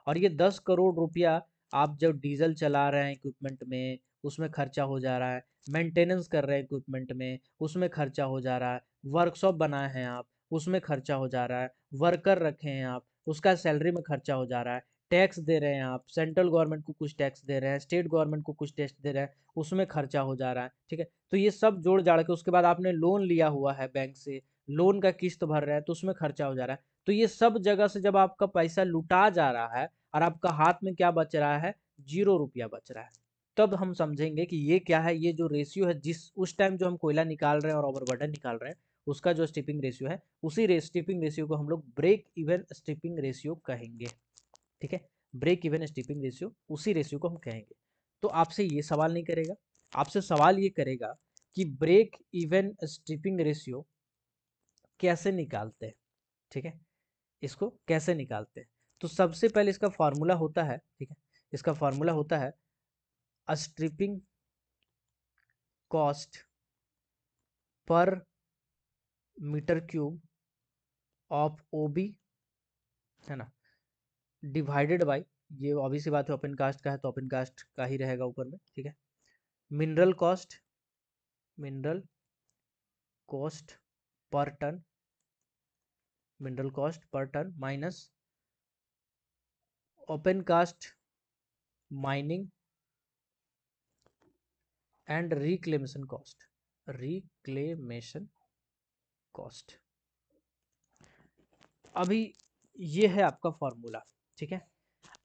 और ये दस करोड़ रुपया आप जब डीजल चला रहे हैं इक्विपमेंट में उसमें खर्चा हो जा रहा है मेंटेनेंस कर रहे हैं इक्विपमेंट में उसमें खर्चा हो जा रहा है वर्कशॉप बनाए हैं आप उसमें खर्चा हो जा रहा है वर्कर रखे हैं आप उसका सैलरी में खर्चा हो जा रहा है टैक्स दे रहे हैं आप सेंट्रल गवर्नमेंट को कुछ टैक्स दे रहे हैं स्टेट गवर्नमेंट को कुछ टैक्स दे रहे हैं उसमें खर्चा हो जा रहा है ठीक है तो ये सब जोड़ जाड़ के उसके बाद आपने लोन लिया हुआ है बैंक से लोन का किस्त भर रहे हैं तो उसमें खर्चा हो जा रहा है तो ये सब जगह से जब आपका पैसा लुटा जा रहा है और आपका हाथ में क्या बच रहा है जीरो रुपया बच रहा है तब हम समझेंगे कि ये क्या है ये जो रेशियो है जिस उस टाइम जो हम कोयला निकाल रहे हैं और ओवर निकाल रहे हैं उसका जो स्टिपिंग रेशियो है उसी रे, स्टिपिंग रेशियो को हम लोग ब्रेक इवन स्टिपिंग रेशियो कहेंगे ठीक है ब्रेक इवन स्टिपिंग रेशियो उसी रेशियो को हम कहेंगे तो आपसे ये सवाल नहीं करेगा आपसे सवाल ये करेगा कि ब्रेक इवन स्टिपिंग रेशियो कैसे निकालते हैं ठीक है इसको कैसे निकालते हैं तो सबसे पहले इसका फॉर्मूला होता है ठीक है इसका फॉर्मूला होता है stripping cost per metre cube of O B है ना डिवाइडेड बाई ये सी बात है ओपन कास्ट का है तो ओपन कास्ट का ही रहेगा ऊपर में ठीक है mineral cost mineral cost per ton mineral cost per ton minus open cast mining and reclamation cost reclamation cost अभी ये है आपका फॉर्मूला ठीक है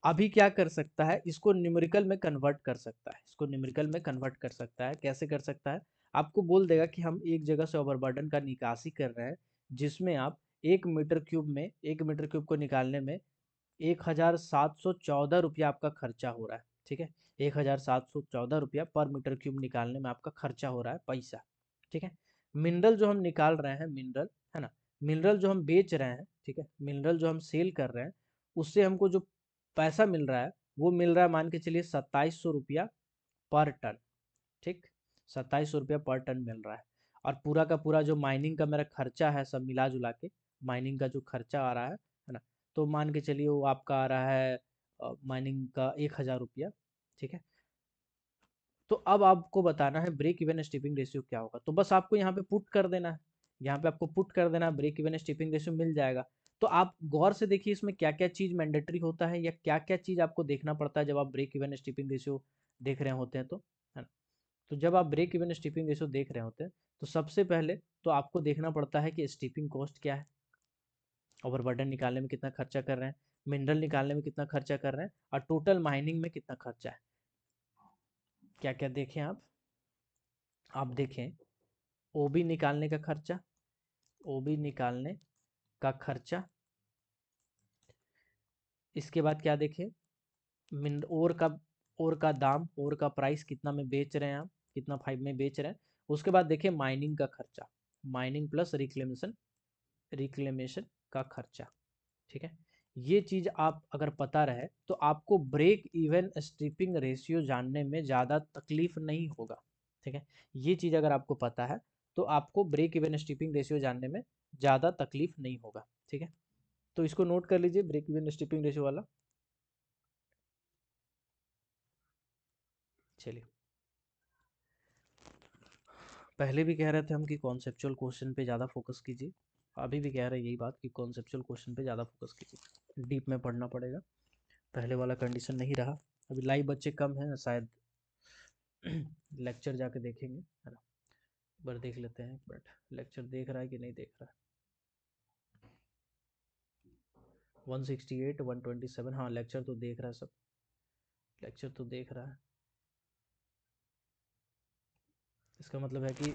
अभी क्या कर सकता है इसको न्यूमेरिकल में कन्वर्ट कर सकता है इसको न्यूमेरिकल में कन्वर्ट कर सकता है कैसे कर सकता है आपको बोल देगा कि हम एक जगह से ओवरबर्डन का निकासी कर रहे हैं जिसमें आप एक मीटर क्यूब में एक मीटर क्यूब को निकालने में एक हज़ार सात सौ चौदह रुपया आपका खर्चा हो रहा है ठीक है एक हज़ार सात सौ चौदह रुपया पर मीटर क्यूब निकालने में आपका खर्चा हो रहा है पैसा ठीक है मिनरल जो हम निकाल रहे हैं मिनरल है ना मिनरल जो हम बेच रहे हैं ठीक है मिनरल जो हम सेल कर रहे हैं उससे हमको जो पैसा मिल रहा है वो मिल रहा है मान के चलिए सत्ताईस सौ रुपया पर टन ठीक सत्ताईस सौ रुपया पर टन मिल रहा है और पूरा का पूरा जो माइनिंग का मेरा खर्चा है सब मिला जुला के माइनिंग का जो खर्चा आ रहा है है ना तो मान के चलिए वो आपका आ रहा है माइनिंग का एक हज़ार रुपया ठीक है तो अब आपको बताना है ब्रेक इवन स्टिपिंग रेशियो क्या होगा तो बस आपको यहाँ पे पुट कर देना है यहाँ पे आपको पुट कर देना है ब्रेक इवन स्टिपिंग रेशियो मिल जाएगा तो आप गौर से देखिए इसमें क्या क्या चीज़ मैंडेटरी होता है या क्या क्या चीज़ आपको देखना पड़ता है जब आप ब्रेक इवन स्टिपिंग रेशियो देख रहे होते हैं तो है ना तो जब आप ब्रेक इवन स्टिपिंग रेशियो देख रहे होते हैं तो सबसे पहले तो आपको देखना पड़ता है कि स्टिपिंग कॉस्ट क्या है ओवरबर्डन निकालने में कितना खर्चा कर रहे हैं मिनरल निकालने में कितना खर्चा कर रहे हैं और टोटल माइनिंग में कितना खर्चा है क्या क्या देखें आप आप देखें ओ बी निकालने का खर्चा ओ बी निकालने का खर्चा इसके बाद क्या देखें मिन और का और का दाम और का प्राइस कितना में बेच रहे हैं आप कितना फाइव में बेच रहे हैं उसके बाद देखें माइनिंग का खर्चा माइनिंग प्लस रिक्लेमेशन रिक्लेमेशन का खर्चा ठीक है ये चीज़ आप अगर पता रहे तो आपको ब्रेक इवन स्ट्रिपिंग रेशियो जानने में ज़्यादा तकलीफ नहीं होगा ठीक है ये चीज़ अगर आपको पता है तो आपको ब्रेक इवन स्ट्रिपिंग रेशियो जानने में ज़्यादा तकलीफ नहीं होगा ठीक है तो इसको नोट कर लीजिए ब्रेक इवन स्ट्रिपिंग रेशियो वाला चलिए पहले भी कह रहे थे हम कि कॉन्सेप्चुअल क्वेश्चन पे ज़्यादा फोकस कीजिए अभी भी कह रहे यही बात कि कॉन्सेप्चुअल क्वेश्चन पे ज़्यादा फोकस कीजिए डीप में पढ़ना पड़ेगा पहले वाला कंडीशन नहीं रहा अभी लाइव बच्चे कम हैं शायद लेक्चर जाके देखेंगे है ना बार देख लेते हैं बट लेक्चर देख रहा है कि नहीं देख रहा है 168, 127 हाँ लेक्चर तो देख रहा है सब लेक्चर तो देख रहा है इसका मतलब है कि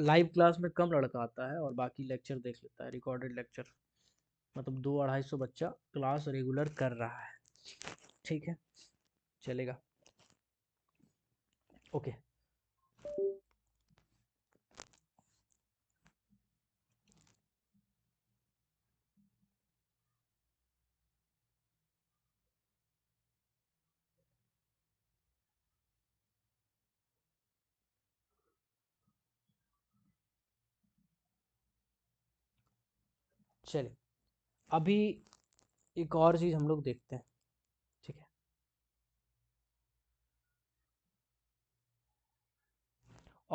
लाइव क्लास में कम लड़का आता है और बाकी लेक्चर देख लेता है रिकॉर्डेड लेक्चर मतलब दो अढ़ाई सौ बच्चा क्लास रेगुलर कर रहा है ठीक है चलेगा ओके चलिए अभी एक और चीज़ हम लोग देखते हैं ठीक है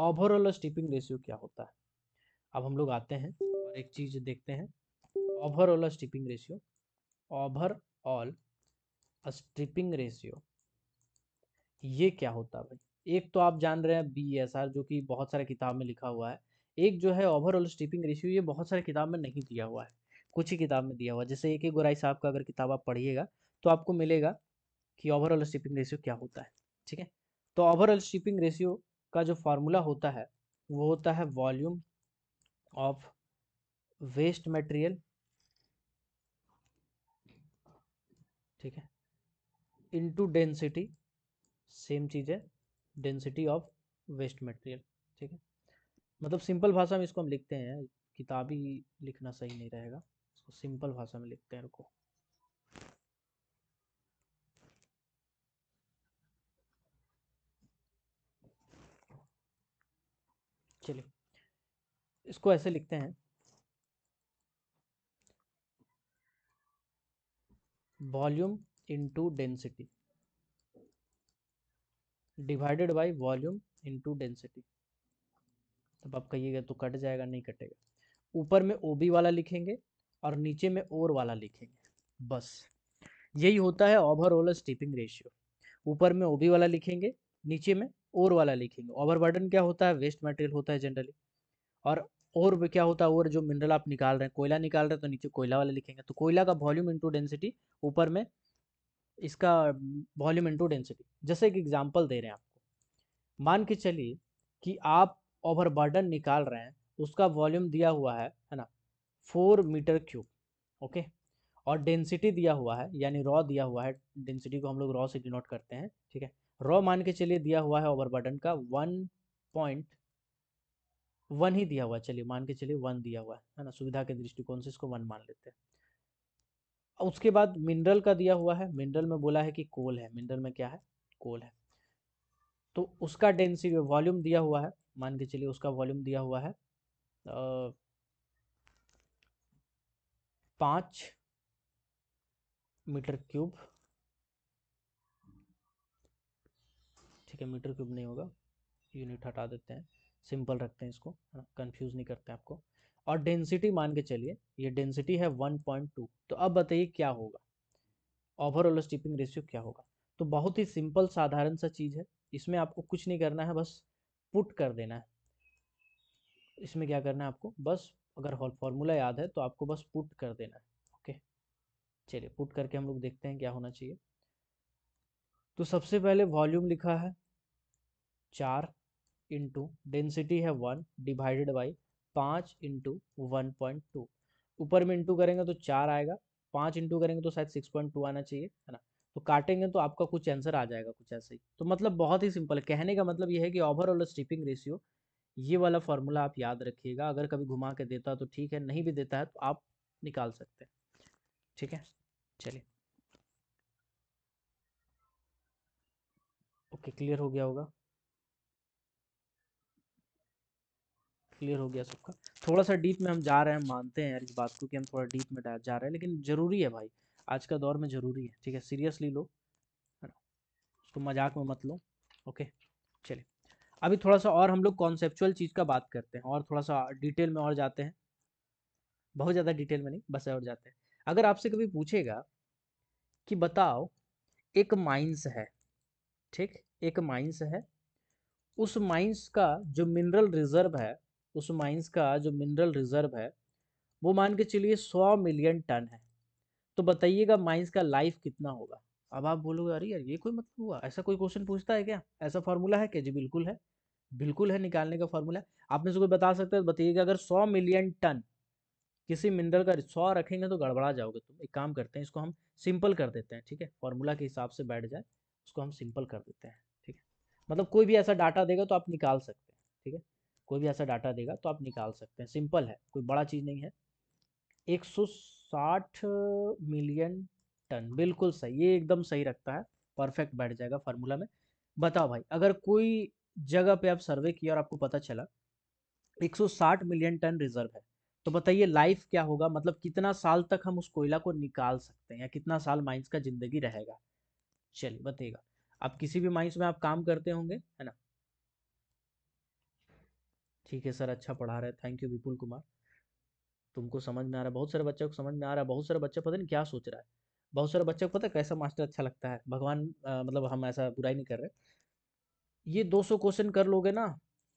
ओवरऑल स्टीपिंग रेशियो क्या होता है अब हम लोग आते हैं और एक चीज़ देखते हैं overall stripping ratio overall stripping ratio ये क्या होता है भाई एक तो आप जान रहे हैं बी एस आर जो कि बहुत सारे किताब में लिखा हुआ है एक जो है ओवरऑल स्टीपिंग रेशियो ये बहुत सारे किताब में नहीं दिया हुआ है कुछ ही किताब में दिया हुआ जैसे एक ही गुराई साहब का अगर किताब आप पढ़िएगा तो आपको मिलेगा कि ओवरऑल शिपिंग रेशियो क्या होता है ठीक है तो ओवरऑल शिपिंग रेशियो का जो फार्मूला होता है वो होता है वॉल्यूम ऑफ वेस्ट मटेरियल ठीक है इनटू डेंसिटी सेम चीज़ है डेंसिटी ऑफ वेस्ट मटेरियल ठीक है मतलब सिंपल भाषा में इसको हम लिखते हैं किताबी लिखना सही नहीं रहेगा इसको सिंपल भाषा में लिखते हैं रुको चलिए इसको ऐसे लिखते हैं volume into density divided by volume into density तब आप कहिएगा तो कट जाएगा नहीं कटेगा ऊपर में ओबी वाला लिखेंगे और नीचे में ओर वाला लिखेंगे बस यही होता है ओवरऑल स्टीपिंग रेशियो ऊपर में ओबी वाला लिखेंगे नीचे में ओर वाला लिखेंगे ओवर बर्डन क्या होता है वेस्ट मटेरियल होता है जनरली और और क्या होता है और जो मिनरल आप निकाल रहे हैं कोयला निकाल रहे हैं तो नीचे कोयला वाला लिखेंगे तो कोयला का वॉल्यूम इंटू डेंसिटी ऊपर में इसका वॉल्यूम इंटू डेंसिटी जैसे एक एग्जाम्पल दे रहे हैं आपको मान के चलिए कि आप ओवरबर्डन निकाल रहे हैं उसका वॉल्यूम दिया हुआ है फोर मीटर क्यूब ओके और डेंसिटी दिया हुआ है यानी रॉ दिया हुआ है डेंसिटी को हम लोग रॉ से डिनोट करते हैं ठीक है रॉ मान के चलिए दिया हुआ है ओवरबर्डन का वन पॉइंट वन ही दिया हुआ है चलिए मान के चलिए वन दिया हुआ है ना सुविधा के दृष्टिकोण से इसको वन मान लेते हैं उसके बाद मिनरल का दिया हुआ है मिनरल में बोला है कि कोल है मिनरल में क्या है कोल है तो उसका डेंसिटी वॉल्यूम दिया हुआ है मान के चलिए उसका वॉल्यूम दिया हुआ है पांच मीटर क्यूब ठीक है मीटर क्यूब नहीं होगा यूनिट हटा देते हैं सिंपल रखते हैं इसको है ना कन्फ्यूज़ नहीं करते आपको और डेंसिटी मान के चलिए ये डेंसिटी है 1.2 तो अब बताइए क्या होगा ओवरऑल स्टीपिंग रेशियो क्या होगा तो बहुत ही सिंपल साधारण सा चीज़ है इसमें आपको कुछ नहीं करना है बस पुट कर देना है इसमें क्या करना है आपको बस अगर हॉल फॉर्मूला याद है तो आपको बस पुट कर देना है ओके चलिए पुट करके हम लोग देखते हैं क्या होना चाहिए तो सबसे पहले वॉल्यूम लिखा है चार इंटू डेंसिटी है वन डिवाइडेड बाई पाँच इंटू वन पॉइंट टू ऊपर में इंटू करेंगे तो चार आएगा पाँच इंटू करेंगे तो शायद सिक्स पॉइंट टू आना चाहिए है ना तो काटेंगे तो आपका कुछ आंसर आ जाएगा कुछ ऐसे ही तो मतलब बहुत ही सिंपल है कहने का मतलब यह है कि ओवरऑल स्टीपिंग रेशियो ये वाला फार्मूला आप याद रखिएगा अगर कभी घुमा के देता तो ठीक है नहीं भी देता है तो आप निकाल सकते हैं ठीक है चलिए ओके क्लियर हो गया होगा क्लियर हो गया सबका थोड़ा सा डीप में हम जा रहे हैं मानते हैं यार इस बात को कि हम थोड़ा डीप में जा रहे हैं लेकिन ज़रूरी है भाई आज का दौर में ज़रूरी है ठीक है सीरियसली लो है ना उसको मजाक में मत लो ओके चलिए अभी थोड़ा सा और हम लोग कॉन्सेप्चुअल चीज़ का बात करते हैं और थोड़ा सा डिटेल में और जाते हैं बहुत ज़्यादा डिटेल में नहीं बस और जाते हैं अगर आपसे कभी पूछेगा कि बताओ एक माइंस है ठीक एक माइंस है उस माइंस का जो मिनरल रिजर्व है उस माइंस का जो मिनरल रिजर्व है वो मान के चलिए सौ मिलियन टन है तो बताइएगा माइंस का लाइफ कितना होगा अब आप बोलोगे अरे यार ये कोई मतलब हुआ ऐसा कोई क्वेश्चन पूछता है क्या ऐसा फॉर्मूला है क्या जी बिल्कुल है बिल्कुल है निकालने का फॉर्मूला आप में से कोई बता सकते हैं तो बताइएगा अगर सौ मिलियन टन किसी मिनरल का सौ रखेंगे तो गड़बड़ा जाओगे तुम तो एक काम करते हैं इसको हम सिंपल कर देते हैं ठीक है फॉर्मूला के हिसाब से बैठ जाए उसको हम सिंपल कर देते हैं ठीक है मतलब कोई भी ऐसा डाटा देगा तो आप निकाल सकते हैं ठीक है कोई भी ऐसा डाटा देगा तो आप निकाल सकते हैं सिंपल है कोई बड़ा चीज़ नहीं है एक मिलियन टन बिल्कुल सही ये एकदम सही रखता है परफेक्ट बैठ जाएगा फार्मूला में बताओ भाई अगर कोई जगह पे आप सर्वे किया और आपको पता चला 160 मिलियन टन रिजर्व है तो बताइए लाइफ क्या होगा मतलब कितना साल तक हम उस कोयला को निकाल सकते हैं या कितना साल माइंस का जिंदगी रहेगा चलिए बताइएगा आप किसी भी माइंस में आप काम करते होंगे है ना ठीक है सर अच्छा पढ़ा रहे थैंक यू विपुल कुमार तुमको समझ में आ रहा है बहुत सारे बच्चों को समझ में आ रहा है बहुत सारे बच्चे पता नहीं क्या सोच रहा है बहुत सारे बच्चों को पता है कैसा मास्टर अच्छा लगता है भगवान आ, मतलब हम ऐसा बुराई नहीं कर रहे ये 200 क्वेश्चन कर लोगे ना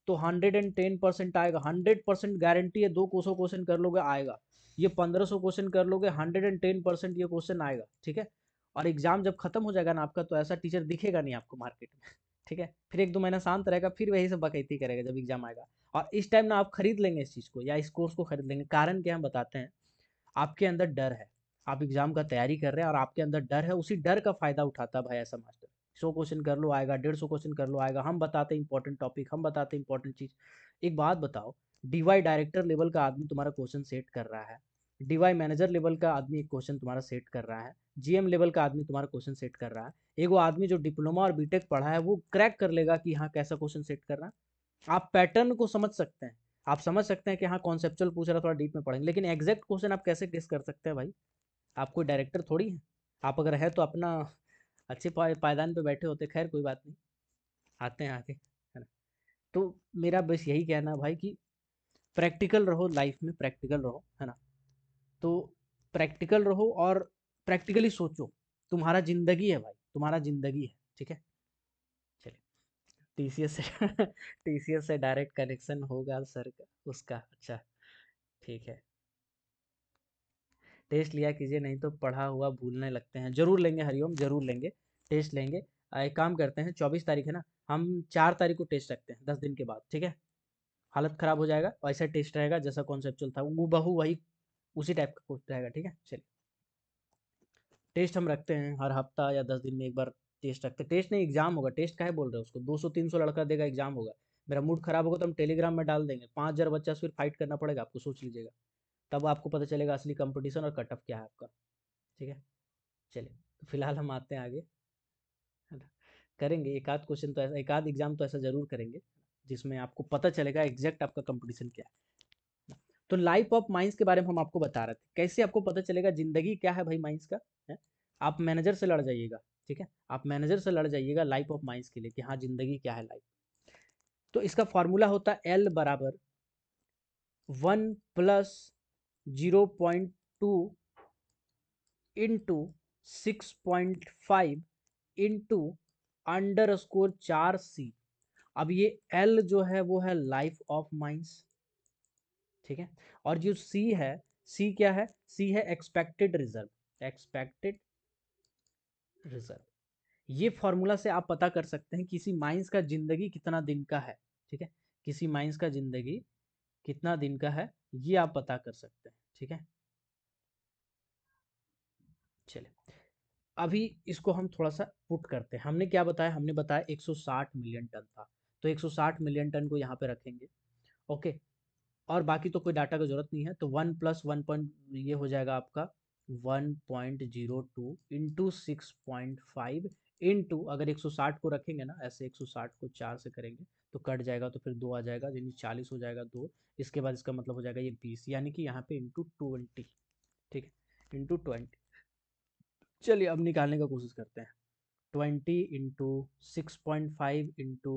तो 110 परसेंट आएगा 100 परसेंट गारंटी है दो सौ क्वेश्चन कर लोगे आएगा ये 1500 क्वेश्चन कर लोगे 110 परसेंट ये क्वेश्चन आएगा ठीक है और एग्जाम जब खत्म हो जाएगा ना आपका तो ऐसा टीचर दिखेगा नहीं आपको मार्केट में ठीक है फिर एक दो महीना शांत रहेगा फिर वही सब बकैती करेगा जब एग्जाम आएगा और इस टाइम ना आप खरीद लेंगे इस चीज़ को या इस कोर्स को खरीद लेंगे कारण क्या हम बताते हैं आपके अंदर डर है आप एग्जाम का तैयारी कर रहे हैं और आपके अंदर डर है उसी डर का फायदा उठाता है भाई ऐसा मास्टर सौ क्वेश्चन कर लो आएगा डेढ़ सौ क्वेश्चन कर लो आएगा हम बताते हैं इंपॉर्टेंट टॉपिक हम बताते हैं इंपॉर्टेंट चीज़ एक बात बताओ डीवाई डायरेक्टर लेवल का आदमी तुम्हारा क्वेश्चन सेट कर रहा है डीवाई मैनेजर लेवल का आदमी एक क्वेश्चन तुम्हारा सेट कर रहा है जीएम लेवल का आदमी तुम्हारा क्वेश्चन सेट कर रहा है एक वो आदमी जो डिप्लोमा और बीटेक पढ़ा है वो क्रैक कर लेगा कि हाँ कैसा क्वेश्चन सेट रहा है आप पैटर्न को समझ सकते हैं आप समझ सकते हैं कि हाँ कॉन्सेप्चुअल पूछ रहा थोड़ा डीप में पढ़ेंगे लेकिन एग्जैक्ट क्वेश्चन आप कैसे डिस कर सकते हैं भाई आप कोई डायरेक्टर थोड़ी हैं आप अगर है तो अपना अच्छे पायदान पे बैठे होते खैर कोई बात नहीं आते हैं आके है ना तो मेरा बस यही कहना भाई कि प्रैक्टिकल रहो लाइफ में प्रैक्टिकल रहो है ना तो प्रैक्टिकल रहो और प्रैक्टिकली सोचो तुम्हारा ज़िंदगी है भाई तुम्हारा ज़िंदगी है ठीक है चलिए टी सी एस से टी सी एस से डायरेक्ट कनेक्शन होगा सर का उसका अच्छा ठीक है टेस्ट लिया कीजिए नहीं तो पढ़ा हुआ भूलने लगते हैं जरूर लेंगे हरिओम जरूर लेंगे टेस्ट लेंगे एक काम करते हैं चौबीस तारीख है ना हम चार तारीख को टेस्ट रखते हैं दस दिन के बाद ठीक है हालत ख़राब हो जाएगा वैसा टेस्ट रहेगा जैसा कॉन्सेप्चुअल था वो बहू वही उसी टाइप का कुछ रहेगा ठीक है चलिए टेस्ट हम रखते हैं हर हफ्ता या दस दिन में एक बार टेस्ट रखते हैं टेस्ट नहीं एग्जाम होगा टेस्ट है बोल रहे हो उसको दो सौ तीन सौ लड़का देगा एग्जाम होगा मेरा मूड खराब होगा तो हम टेलीग्राम में डाल देंगे पाँच हज़ार बच्चा फिर फाइट करना पड़ेगा आपको सोच लीजिएगा तब आपको पता चलेगा असली कंपटीशन और कट ऑफ क्या है आपका ठीक है चलिए तो फिलहाल हम आते हैं आगे करेंगे एक आध क्वेश्चन तो ऐसा एक आध एग्जाम तो ऐसा ज़रूर करेंगे जिसमें आपको पता चलेगा एग्जैक्ट आपका कंपटीशन क्या है तो लाइफ ऑफ माइंस के बारे में हम आपको बता रहे थे कैसे आपको पता चलेगा जिंदगी क्या है भाई माइंस का है आप मैनेजर से लड़ जाइएगा ठीक है आप मैनेजर से लड़ जाइएगा लाइफ ऑफ माइंस के लिए कि हाँ जिंदगी क्या है लाइफ तो इसका फॉर्मूला होता है एल बराबर one plus zero point two into six point five into under score चार सी अब ये एल जो है वो है लाइफ ऑफ माइंस ठीक है और जो सी है सी क्या है सी है एक्सपेक्टेड रिजर्व एक्सपेक्टेड रिजर्व ये फॉर्मूला से आप पता कर सकते हैं किसी माइंस का जिंदगी कितना दिन का है ठीक है किसी माइंस का जिंदगी कितना दिन का है ये आप पता कर सकते हैं ठीक है चले अभी इसको हम थोड़ा सा पुट करते हैं हमने क्या बताया हमने बताया 160 मिलियन टन था तो 160 मिलियन टन को यहाँ पे रखेंगे ओके और बाकी तो कोई डाटा की जरूरत नहीं है तो वन प्लस वन पॉइंट ये हो जाएगा आपका one point zero two into six point five into अगर 160 को रखेंगे ना ऐसे 160 को चार से करेंगे तो कट जाएगा तो फिर दो आ जाएगा यानी चालीस हो जाएगा दो इसके बाद इसका मतलब हो जाएगा ये बीस यानी कि यहाँ पे इंटू ट्वेंटी ठीक है इंटू ट्वेंटी चलिए अब निकालने का कोशिश करते हैं twenty into six point five into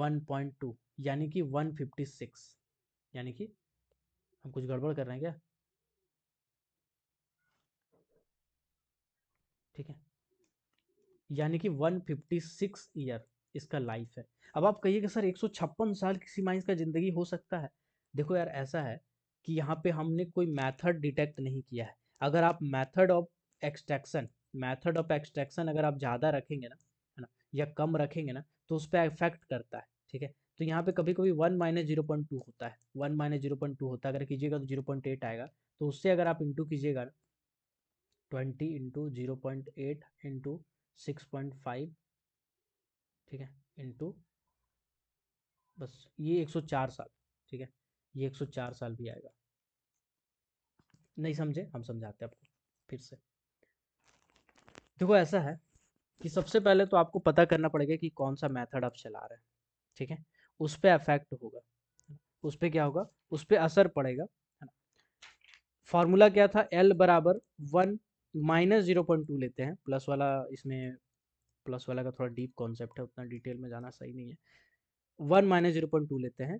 one point two यानी कि वन फिफ्टी सिक्स यानी कि हम कुछ गड़बड़ कर रहे हैं क्या ठीक है यानी कि 156 ईयर इसका लाइफ है अब आप कहिएगा सर एक साल किसी सीमा का ज़िंदगी हो सकता है देखो यार ऐसा है कि यहाँ पे हमने कोई मेथड डिटेक्ट नहीं किया है अगर आप method of extraction method of extraction अगर आप ज़्यादा रखेंगे ना है ना या कम रखेंगे ना तो उस पर इफेक्ट करता है ठीक है तो यहाँ पे कभी कभी one minus zero point two होता है one minus zero point two होता है अगर कीजिएगा तो जीरो पॉइंट एट आएगा तो उससे अगर आप इंटू कीजिएगा ना twenty into zero point eight into six point five ठीक है इनटू बस ये 104 साल ठीक है ये 104 साल भी आएगा नहीं समझे हम समझाते हैं आपको फिर से देखो ऐसा है कि सबसे पहले तो आपको पता करना पड़ेगा कि कौन सा मेथड आप चला रहे हैं ठीक है उस पर अफेक्ट होगा उस पर क्या होगा उस पर असर पड़ेगा है ना फॉर्मूला क्या था एल बराबर one minus zero point two लेते हैं प्लस वाला इसमें प्लस वाला का थोड़ा डीप कॉन्सेप्ट है उतना डिटेल में जाना सही नहीं है one minus zero point two लेते हैं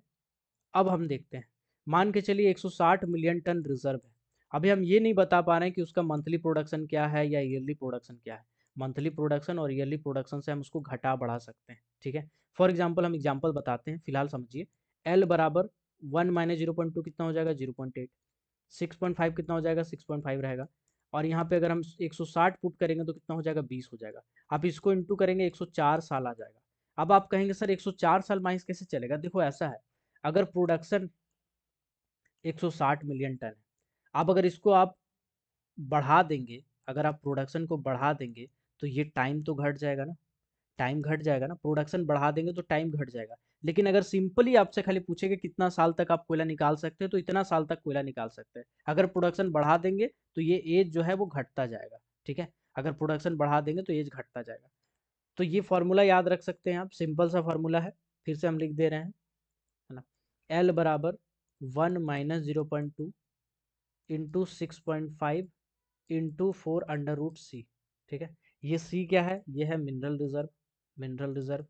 अब हम देखते हैं मान के चलिए एक सौ साठ मिलियन टन रिजर्व है अभी हम ये नहीं बता पा रहे हैं कि उसका मंथली प्रोडक्शन क्या है या ईयरली प्रोडक्शन क्या है मंथली प्रोडक्शन और ईयरली प्रोडक्शन से हम उसको घटा बढ़ा सकते हैं ठीक है फॉर एग्जाम्पल हम एग्जाम्पल बताते हैं फिलहाल समझिए एल बराबर one minus zero point two कितना हो जाएगा zero point eight six point five कितना हो जाएगा सिक्स पॉइंट फाइव रहेगा और यहाँ पे अगर हम 160 पुट करेंगे तो कितना हो जाएगा 20 हो जाएगा आप इसको इंटू करेंगे 104 साल आ जाएगा अब आप कहेंगे सर 104 साल माइंस कैसे चलेगा देखो ऐसा है अगर प्रोडक्शन 160 मिलियन टन है अब अगर इसको आप बढ़ा देंगे अगर आप प्रोडक्शन को बढ़ा देंगे तो ये टाइम तो घट जाएगा ना टाइम घट जाएगा ना प्रोडक्शन बढ़ा देंगे तो टाइम घट जाएगा लेकिन अगर सिंपली आपसे खाली पूछे कि कितना साल तक आप कोयला निकाल सकते हैं तो इतना साल तक कोयला निकाल सकते हैं अगर प्रोडक्शन बढ़ा देंगे तो ये एज जो है वो घटता जाएगा ठीक है अगर प्रोडक्शन बढ़ा देंगे तो एज घटता जाएगा तो ये फार्मूला याद रख सकते हैं आप सिंपल सा फार्मूला है फिर से हम लिख दे रहे हैं है ना एल बराबर one minus zero point two into six point five into four under root C ठीक है ये सी क्या है ये है मिनरल रिजर्व मिनरल रिजर्व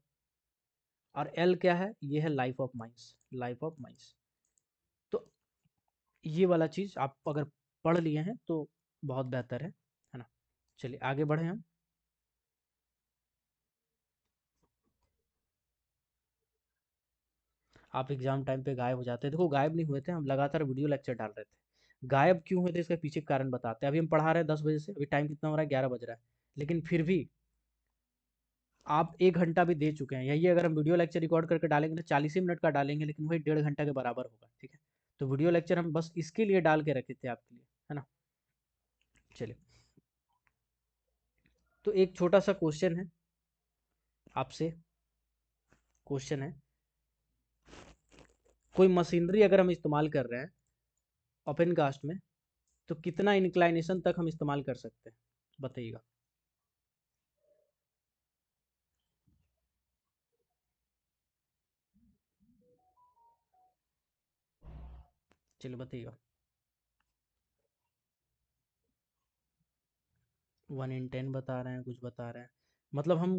और एल क्या है ये है life of mines life of mines तो ये वाला चीज़ आप अगर पढ़ लिए हैं तो बहुत बेहतर है है ना चलिए आगे बढ़े हम आप एग्जाम टाइम पे गायब हो जाते हैं देखो गायब नहीं हुए थे हम लगातार वीडियो लेक्चर डाल रहे थे गायब क्यों हुए थे इसका पीछे कारण बताते हैं अभी हम पढ़ा रहे हैं दस बजे से अभी टाइम कितना हो रहा है ग्यारह बज रहा है लेकिन फिर भी आप एक घंटा भी दे चुके हैं यही अगर हम वीडियो लेक्चर रिकॉर्ड करके डालेंगे तो चालीस ही मिनट का डालेंगे लेकिन वही डेढ़ घंटा के बराबर होगा ठीक है तो वीडियो लेक्चर हम बस इसके लिए डाल के रखे थे आपके लिए है ना चलिए तो एक छोटा सा क्वेश्चन है आपसे क्वेश्चन है कोई मशीनरी अगर हम इस्तेमाल कर रहे हैं ओपन कास्ट में तो कितना इंक्लाइनेशन तक हम इस्तेमाल कर सकते हैं बताइएगा चलो वन इन टेन बता रहे हैं कुछ बता रहे हैं मतलब हम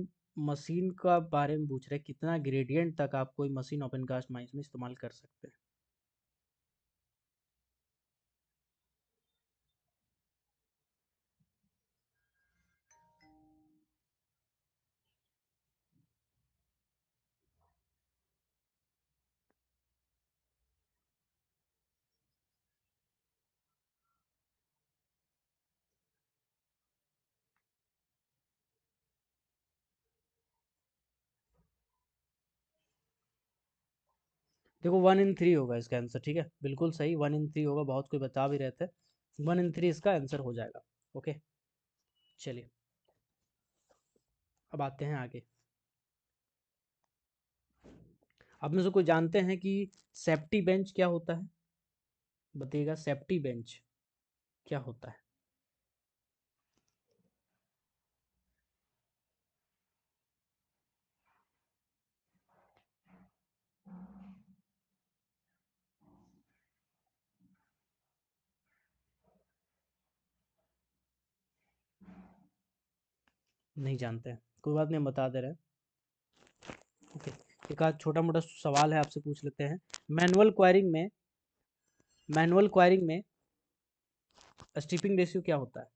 मशीन का बारे में पूछ रहे हैं कितना ग्रेडियंट तक आप कोई मशीन ओपन कास्ट माइंस में इस्तेमाल कर सकते हैं देखो वन इन थ्री होगा इसका आंसर ठीक है बिल्कुल सही वन इन थ्री होगा बहुत कोई बता भी रहे थे वन इन थ्री इसका आंसर हो जाएगा ओके चलिए अब आते हैं आगे अब में से कोई जानते हैं कि सेफ्टी बेंच क्या होता है बताइएगा सेफ्टी बेंच क्या होता है नहीं जानते हैं कोई बात नहीं हम बता दे रहे ओके एक आध छोटा मोटा सवाल है आपसे पूछ लेते हैं मैनुअल क्वायरिंग में मैनुअल क्वायरिंग में स्टीपिंग रेशियो क्या होता है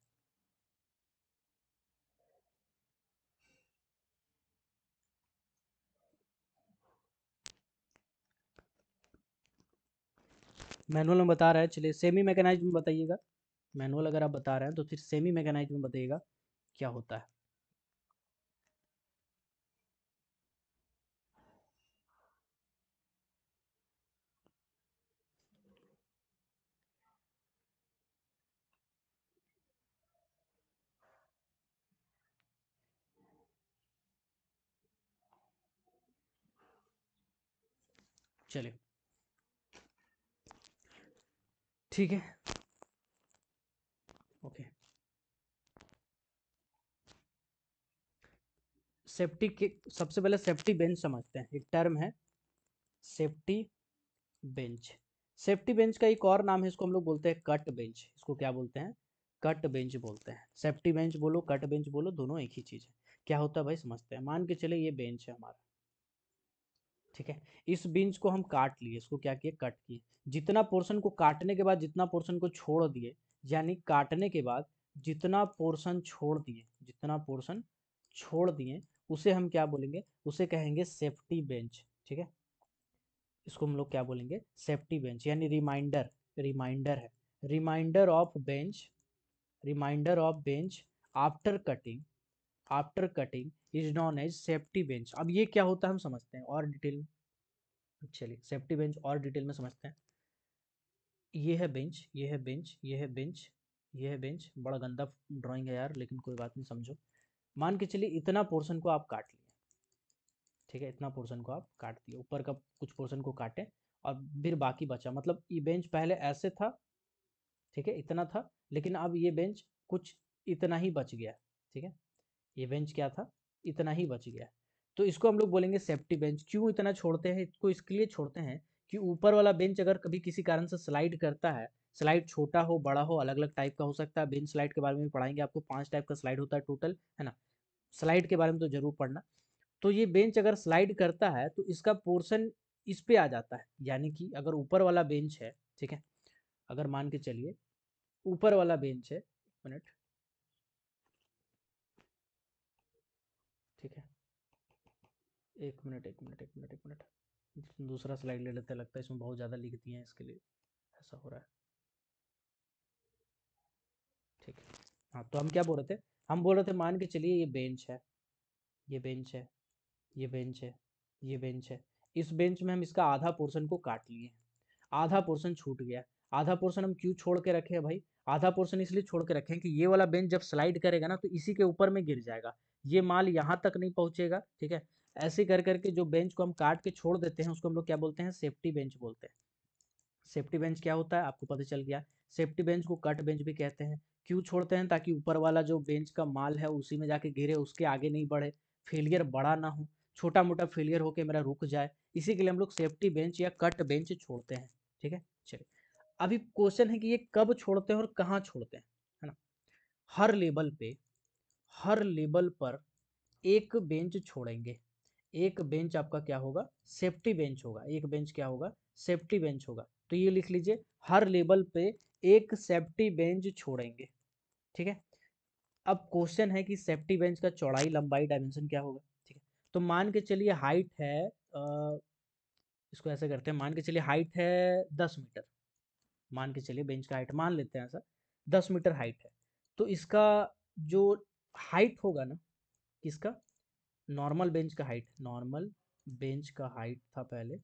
मैनुअल में बता रहा है चलिए सेमी मैकेनाइज में बताइएगा मैनुअल अगर आप बता रहे हैं तो फिर सेमी मैकेनाइज में बताइएगा क्या होता है चले ठीक है ओके सेफ्टी के सबसे पहले सेफ्टी बेंच समझते हैं एक टर्म है सेफ्टी बेंच सेफ्टी बेंच का एक और नाम है इसको हम लोग बोलते हैं कट बेंच इसको क्या बोलते हैं कट बेंच बोलते हैं सेफ्टी बेंच बोलो कट बेंच बोलो दोनों एक ही चीज़ है क्या होता है भाई समझते हैं मान के चले ये बेंच है हमारा ठीक है इस बीन्स को हम काट लिए इसको क्या किए कट किए जितना पोर्शन को काटने के बाद जितना पोर्शन को छोड़ दिए यानी काटने के बाद जितना पोर्शन छोड़ दिए जितना पोर्शन छोड़ दिए उसे हम क्या बोलेंगे उसे कहेंगे सेफ्टी बेंच ठीक है इसको हम लोग क्या बोलेंगे सेफ्टी बेंच यानी रिमाइंडर रिमाइंडर है reminder of bench reminder of bench after cutting after cutting is known as safety bench अब ये क्या होता है हम समझते हैं और डिटेल में चलिए सेफ्टी बेंच और डिटेल में समझते हैं ये है बेंच ये है बेंच ये है बेंच ये है बेंच बड़ा गंदा ड्राइंग है यार लेकिन कोई बात नहीं समझो मान के चलिए इतना पोर्शन को आप काट लिए ठीक है इतना पोर्शन को आप काट दिए ऊपर का कुछ पोर्शन को काटें और फिर बाकी बचा मतलब ये बेंच पहले ऐसे था ठीक है इतना था लेकिन अब ये बेंच कुछ इतना ही बच गया ठीक है ये बेंच क्या था इतना ही बच गया तो इसको हम लोग बोलेंगे सेफ्टी बेंच क्यों इतना छोड़ते हैं इसको इसके लिए छोड़ते हैं कि ऊपर वाला बेंच अगर कभी किसी कारण से स्लाइड करता है स्लाइड छोटा हो बड़ा हो अलग अलग टाइप का हो सकता है बेंच स्लाइड के बारे में पढ़ाएंगे आपको पांच टाइप का स्लाइड होता है टोटल है ना स्लाइड के बारे में तो जरूर पढ़ना तो ये बेंच अगर स्लाइड करता है तो इसका पोर्सन इस पे आ जाता है यानी कि अगर ऊपर वाला बेंच है ठीक है अगर मान के चलिए ऊपर वाला बेंच है मिनट एक मिनट एक मिनट एक मिनट एक मिनट दूसरा स्लाइड ले लेते लगता है इसमें बहुत ज़्यादा लिख दिए हैं इसके लिए ऐसा हो रहा है ठीक है हाँ तो हम क्या बोल रहे थे हम बोल रहे थे मान के चलिए ये बेंच है ये बेंच है ये बेंच है ये बेंच है इस बेंच में हम इसका आधा पोर्शन को काट लिए आधा पोर्शन छूट गया आधा पोर्शन हम क्यों छोड़ के रखे हैं भाई आधा पोर्शन इसलिए छोड़ के रखे हैं कि ये वाला बेंच जब स्लाइड करेगा ना तो इसी के ऊपर में गिर जाएगा ये माल यहाँ तक नहीं पहुँचेगा ठीक है ऐसे कर करके जो बेंच को हम काट के छोड़ देते हैं उसको हम लोग क्या बोलते हैं सेफ्टी बेंच बोलते हैं सेफ्टी बेंच क्या होता है आपको पता चल गया सेफ्टी बेंच को कट बेंच भी कहते हैं क्यों छोड़ते हैं ताकि ऊपर वाला जो बेंच का माल है उसी में जाके गिरे उसके आगे नहीं बढ़े फेलियर बड़ा ना हो छोटा मोटा फेलियर होके मेरा रुक जाए इसी के लिए हम लोग सेफ्टी बेंच या कट बेंच छोड़ते हैं ठीक है चलिए अभी क्वेश्चन है कि ये कब छोड़ते हैं और कहाँ छोड़ते हैं है ना हर लेवल पे हर लेवल पर एक बेंच छोड़ेंगे एक बेंच आपका क्या होगा सेफ्टी बेंच होगा एक बेंच क्या होगा सेफ्टी बेंच होगा तो ये लिख लीजिए हर लेवल पे एक सेफ्टी बेंच छोड़ेंगे ठीक है अब क्वेश्चन है कि सेफ्टी बेंच का चौड़ाई लंबाई डायमेंशन क्या होगा ठीक है तो मान के चलिए हाइट है आ, इसको ऐसे करते हैं मान के चलिए हाइट है दस मीटर मान के चलिए बेंच का हाइट मान लेते हैं ऐसा दस मीटर हाइट है तो इसका जो हाइट होगा ना किसका नॉर्मल बेंच का हाइट नॉर्मल बेंच का हाइट था पहले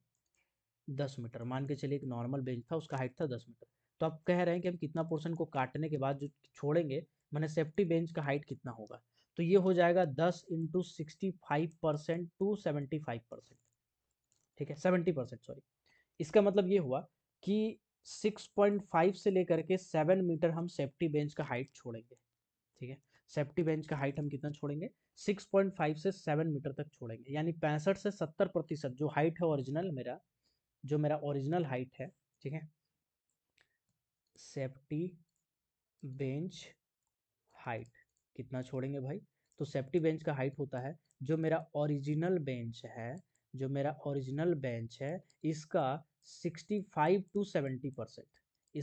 दस मीटर मान के चलिए एक नॉर्मल बेंच था उसका हाइट था दस मीटर तो आप कह रहे हैं कि हम कितना पोर्शन को काटने के बाद जो छोड़ेंगे मैंने सेफ्टी बेंच का हाइट कितना होगा तो ये हो जाएगा दस into sixty five percent to seventy five percent ठीक है सेवेंटी परसेंट सॉरी इसका मतलब ये हुआ कि सिक्स पॉइंट फाइव से लेकर के सेवन मीटर हम सेफ्टी बेंच का हाइट छोड़ेंगे ठीक है सेफ्टी बेंच का हाइट हम कितना छोड़ेंगे 6.5 से 7 मीटर तक छोड़ेंगे यानी पैंसठ से 70 प्रतिशत जो हाइट है ओरिजिनल मेरा जो मेरा ओरिजिनल हाइट है ठीक है सेफ्टी बेंच हाइट कितना छोड़ेंगे भाई तो सेफ्टी बेंच का हाइट होता है जो मेरा ओरिजिनल बेंच है जो मेरा ओरिजिनल बेंच है इसका 65 टू 70 परसेंट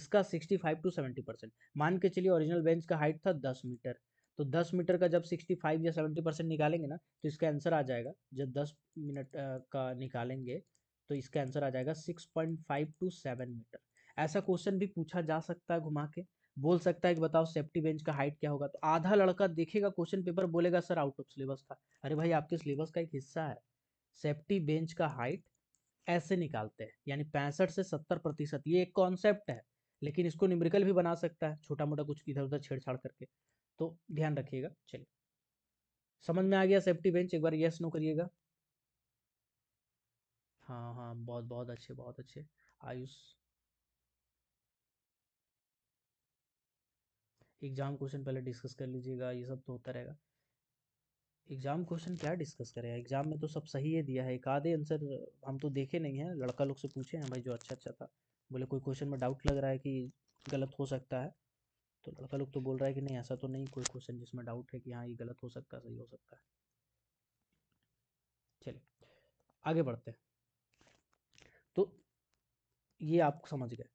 इसका 65 टू 70 परसेंट मान के चलिए ओरिजिनल बेंच का हाइट था 10 मीटर तो 10 मीटर का जब 65 या 70 परसेंट निकालेंगे ना तो इसका आंसर आ जाएगा जब 10 मिनट का निकालेंगे तो इसका आंसर आ जाएगा 6.5 टू 7 मीटर ऐसा क्वेश्चन भी पूछा जा सकता है घुमा के बोल सकता है कि बताओ सेफ्टी बेंच का हाइट क्या होगा तो आधा लड़का देखेगा क्वेश्चन पेपर बोलेगा सर आउट ऑफ सिलेबस था अरे भाई आपके सिलेबस का एक हिस्सा है सेफ्टी बेंच का हाइट ऐसे निकालते हैं यानी पैंसठ से सत्तर प्रतिशत ये एक कॉन्सेप्ट है लेकिन इसको न्यूमेरिकल भी बना सकता है छोटा मोटा कुछ इधर उधर छेड़छाड़ करके तो ध्यान रखिएगा चलिए समझ में आ गया सेफ्टी बेंच एक बार यस नो करिएगा हाँ हाँ बहुत बहुत अच्छे बहुत अच्छे आयुष एग्जाम क्वेश्चन पहले डिस्कस कर लीजिएगा ये सब तो होता रहेगा एग्जाम क्वेश्चन क्या डिस्कस करेगा एग्जाम में तो सब सही है दिया है एक आधे आंसर हम तो देखे नहीं हैं लड़का लोग से पूछे हैं भाई जो अच्छा अच्छा था बोले कोई क्वेश्चन में डाउट लग रहा है कि गलत हो सकता है तो लड़का लोग तो बोल रहा है कि नहीं ऐसा तो नहीं कोई क्वेश्चन जिसमें डाउट है कि हाँ ये गलत हो सकता है सही हो सकता है चलिए आगे बढ़ते हैं तो ये आप समझ गए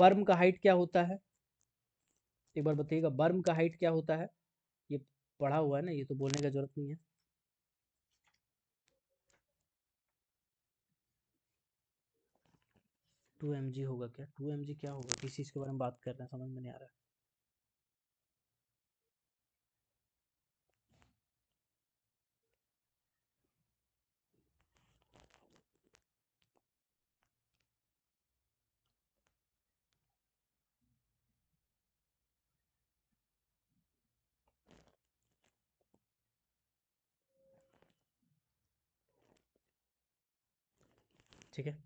बर्म का हाइट क्या होता है एक बार बताइएगा बर्म का हाइट क्या होता है ये पढ़ा हुआ है ना ये तो बोलने का जरूरत नहीं है टू एम जी होगा क्या टू एम जी क्या होगा किस चीज़ के बारे में बात कर रहे हैं समझ में नहीं आ रहा है ठीक है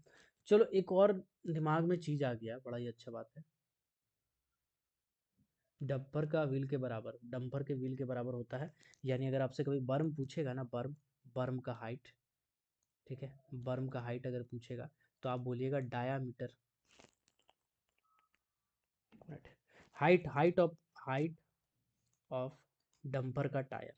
चलो एक और दिमाग में चीज आ गया बड़ा ही अच्छा बात है डम्पर का व्हील के बराबर डम्पर के व्हील के बराबर होता है यानी अगर आपसे कभी बर्म पूछेगा ना बर्म बर्म का हाइट ठीक है बर्म का हाइट अगर पूछेगा तो आप बोलिएगा diameter height height of height of dumper का टायर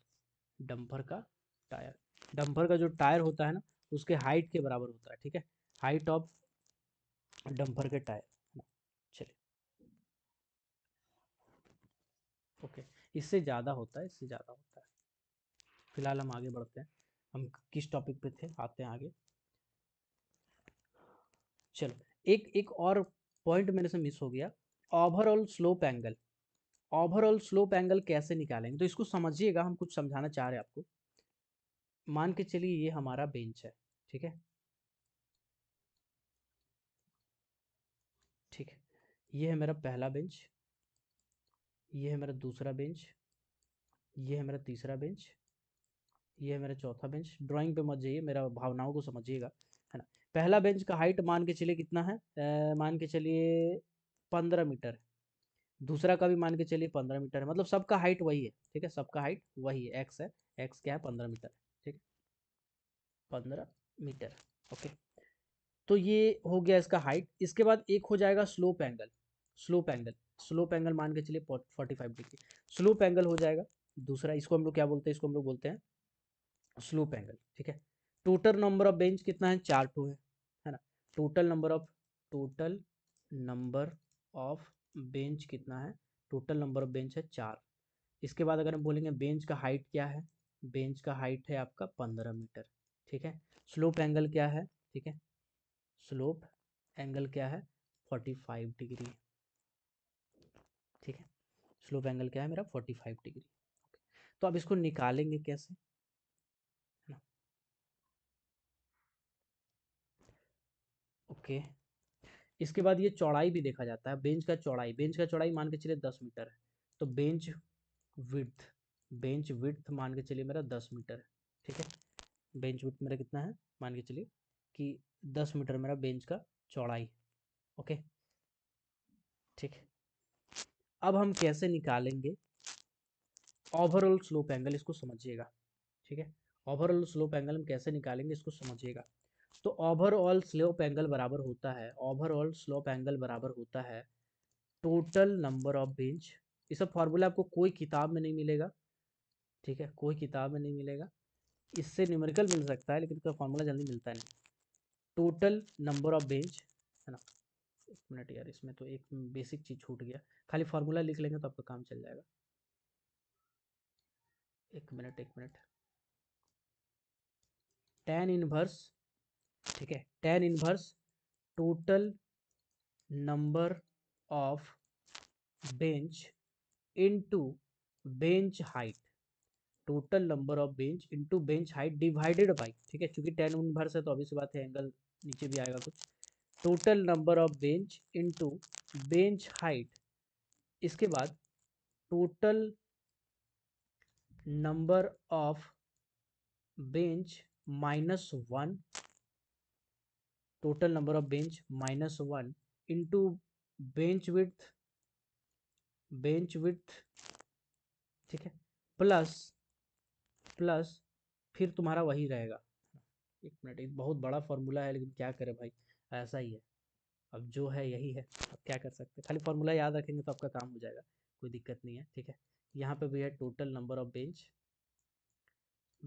डम्पर का टायर डम्पर का जो टायर होता है ना उसके हाइट के बराबर होता है ठीक है हाइट ऑफ डंपर के टायर चलिए ओके इससे ज़्यादा होता है इससे ज़्यादा होता है फिलहाल हम आगे बढ़ते हैं हम किस टॉपिक पे थे आते हैं आगे चलो एक एक और पॉइंट मेरे से मिस हो गया overall slope angle overall slope angle कैसे निकालेंगे तो इसको समझिएगा हम कुछ समझाना चाह रहे हैं आपको मान के चलिए ये हमारा बेंच है ठीक है ये है मेरा पहला बेंच ये है मेरा दूसरा बेंच ये है मेरा तीसरा बेंच ये है मेरा चौथा बेंच ड्राइंग पे मत जाइए मेरा भावनाओं को समझिएगा है ना पहला बेंच का हाइट मान के चलिए कितना है ए, मान के चलिए पंद्रह मीटर दूसरा का भी मान के चलिए पंद्रह मीटर है मतलब सबका हाइट वही है ठीक है सबका हाइट वही है एक्स है एक्स क्या है पंद्रह मीटर ठीक है पंद्रह मीटर ओके तो ये हो गया इसका हाइट इसके बाद एक हो जाएगा slope angle slope angle slope angle मान के चलिए forty five degree slope angle हो जाएगा दूसरा इसको हम लोग क्या बोलते हैं इसको हम लोग बोलते हैं स्लोप एंगल ठीक है टोटल नंबर ऑफ बेंच कितना है चार टू है है ना total number of total number of bench कितना है टोटल नंबर ऑफ बेंच है चार इसके बाद अगर हम बोलेंगे बेंच का हाइट क्या है बेंच का हाइट है आपका पंद्रह मीटर ठीक है स्लोप एंगल क्या है ठीक है स्लोप एंगल क्या है forty five degree slope angle क्या है मेरा 45 डिग्री तो अब इसको निकालेंगे कैसे है ना ओके इसके बाद ये चौड़ाई भी देखा जाता है बेंच का चौड़ाई बेंच का चौड़ाई मान के चलिए दस मीटर है तो बेंच विड्थ बेंच विड्थ मान के चलिए मेरा दस मीटर है ठीक है बेंच विड्थ मेरा कितना है मान के चलिए कि दस मीटर मेरा बेंच का चौड़ाई ओके ठीक है अब हम कैसे निकालेंगे ओवरऑल स्लोप एंगल इसको समझिएगा ठीक है ओवरऑल स्लोप एंगल हम कैसे निकालेंगे इसको समझिएगा तो ओवरऑल स्लोप एंगल बराबर होता है ओवरऑल स्लोप एंगल बराबर होता है टोटल नंबर ऑफ बेंच ये सब फार्मूला आपको कोई किताब में नहीं मिलेगा ठीक है कोई किताब में नहीं मिलेगा इससे न्यूमेरिकल मिल सकता है लेकिन इसका फार्मूला जल्दी मिलता नहीं टोटल नंबर ऑफ बेंच है ना एक मिनट यार इसमें तो एक बेसिक चीज़ छूट गया खाली फार्मूला लिख लेंगे तो आपका काम चल जाएगा एक मिनट एक मिनट टेन इनवर्स ठीक है tan inverse total number of bench into bench height total number of bench into bench height divided by ठीक है चूंकि टेन इनवर्स है तो अभी से बात है एंगल नीचे भी आएगा कुछ total number of bench into bench height इसके बाद total number of bench minus one total number of bench minus one into bench width bench width ठीक है प्लस प्लस फिर तुम्हारा वही रहेगा एक मिनट बहुत बड़ा फॉर्मूला है लेकिन क्या करें भाई ऐसा ही है अब जो है यही है अब क्या कर सकते हैं खाली फार्मूला याद रखेंगे तो आपका काम हो जाएगा कोई दिक्कत नहीं है ठीक है यहाँ पे भी है total number of bench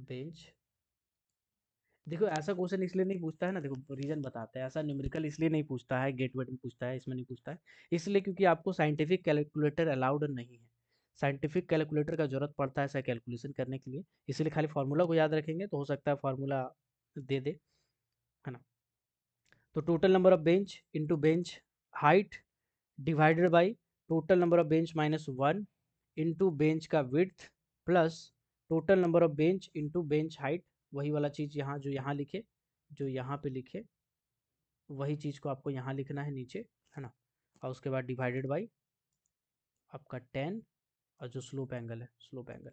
bench देखो ऐसा क्वेश्चन इसलिए नहीं पूछता है ना देखो रीज़न बताते हैं ऐसा न्यूमेरिकल इसलिए नहीं पूछता है गेट वेट में पूछता है इसमें नहीं पूछता है इसलिए क्योंकि आपको साइंटिफिक कैलकुलेटर अलाउड नहीं है साइंटिफिक कैलकुलेटर का जरूरत पड़ता है ऐसा कैलकुलेशन करने के लिए इसलिए खाली फार्मूला को याद रखेंगे तो हो सकता है फार्मूला दे दे तो total number of bench into bench height divided by total number of bench minus one into bench का width plus total number of bench into bench height वही वाला चीज़ यहाँ जो यहाँ लिखे जो यहाँ पे लिखे वही चीज़ को आपको यहाँ लिखना है नीचे है ना और उसके बाद डिवाइडेड बाई आपका टेन और जो स्लोप एंगल है स्लोप एंगल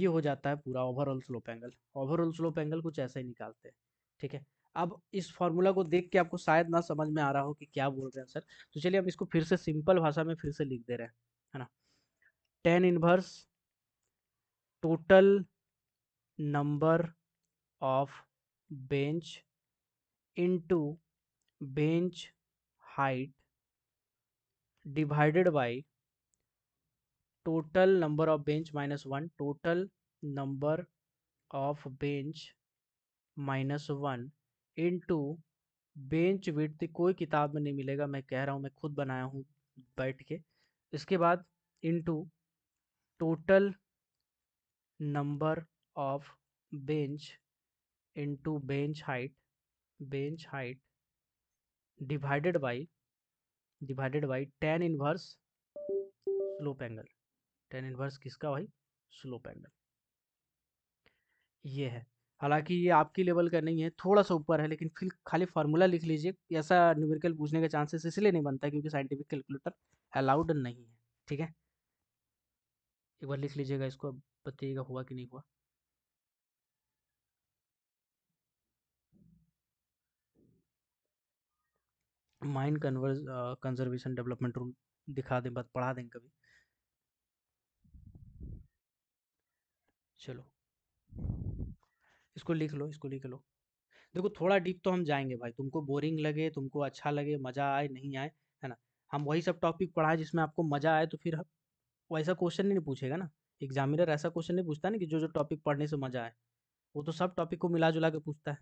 ये हो जाता है पूरा overall slope angle overall slope angle कुछ ऐसा ही निकालते हैं ठीक है अब इस फॉर्मूला को देख के आपको शायद ना समझ में आ रहा हो कि क्या बोल रहे हैं सर तो चलिए हम इसको फिर से सिंपल भाषा में फिर से लिख दे रहे हैं है ना tan inverse total number of bench into bench height divided by total number of bench minus one total number of bench minus one into bench width कोई किताब में नहीं मिलेगा मैं कह रहा हूँ मैं खुद बनाया हूँ बैठ के इसके बाद into total number of bench into bench height bench height divided by divided by tan inverse slope angle tan inverse किसका भाई स्लोप एंगल ये है हालांकि ये आपकी लेवल का नहीं है थोड़ा सा ऊपर है लेकिन फिर खाली फार्मूला लिख लीजिए ऐसा न्यूमेरिकल पूछने का चांसेस इसलिए नहीं बनता क्योंकि साइंटिफिक कैलकुलेटर अलाउड नहीं है ठीक है एक बार लिख लीजिएगा इसको बताइएगा हुआ कि नहीं हुआ mines converge conservation development rule दिखा दें बस पढ़ा दें कभी चलो इसको लिख लो इसको लिख लो देखो थोड़ा डीप तो हम जाएंगे भाई तुमको बोरिंग लगे तुमको अच्छा लगे मज़ा आए नहीं आए है ना हम वही सब टॉपिक पढ़ाए जिसमें आपको मज़ा आए तो फिर वैसा क्वेश्चन नहीं पूछेगा ना एग्जामिनर ऐसा क्वेश्चन नहीं पूछता ना कि जो जो टॉपिक पढ़ने से मज़ा आए वो तो सब टॉपिक को मिला जुला के पूछता है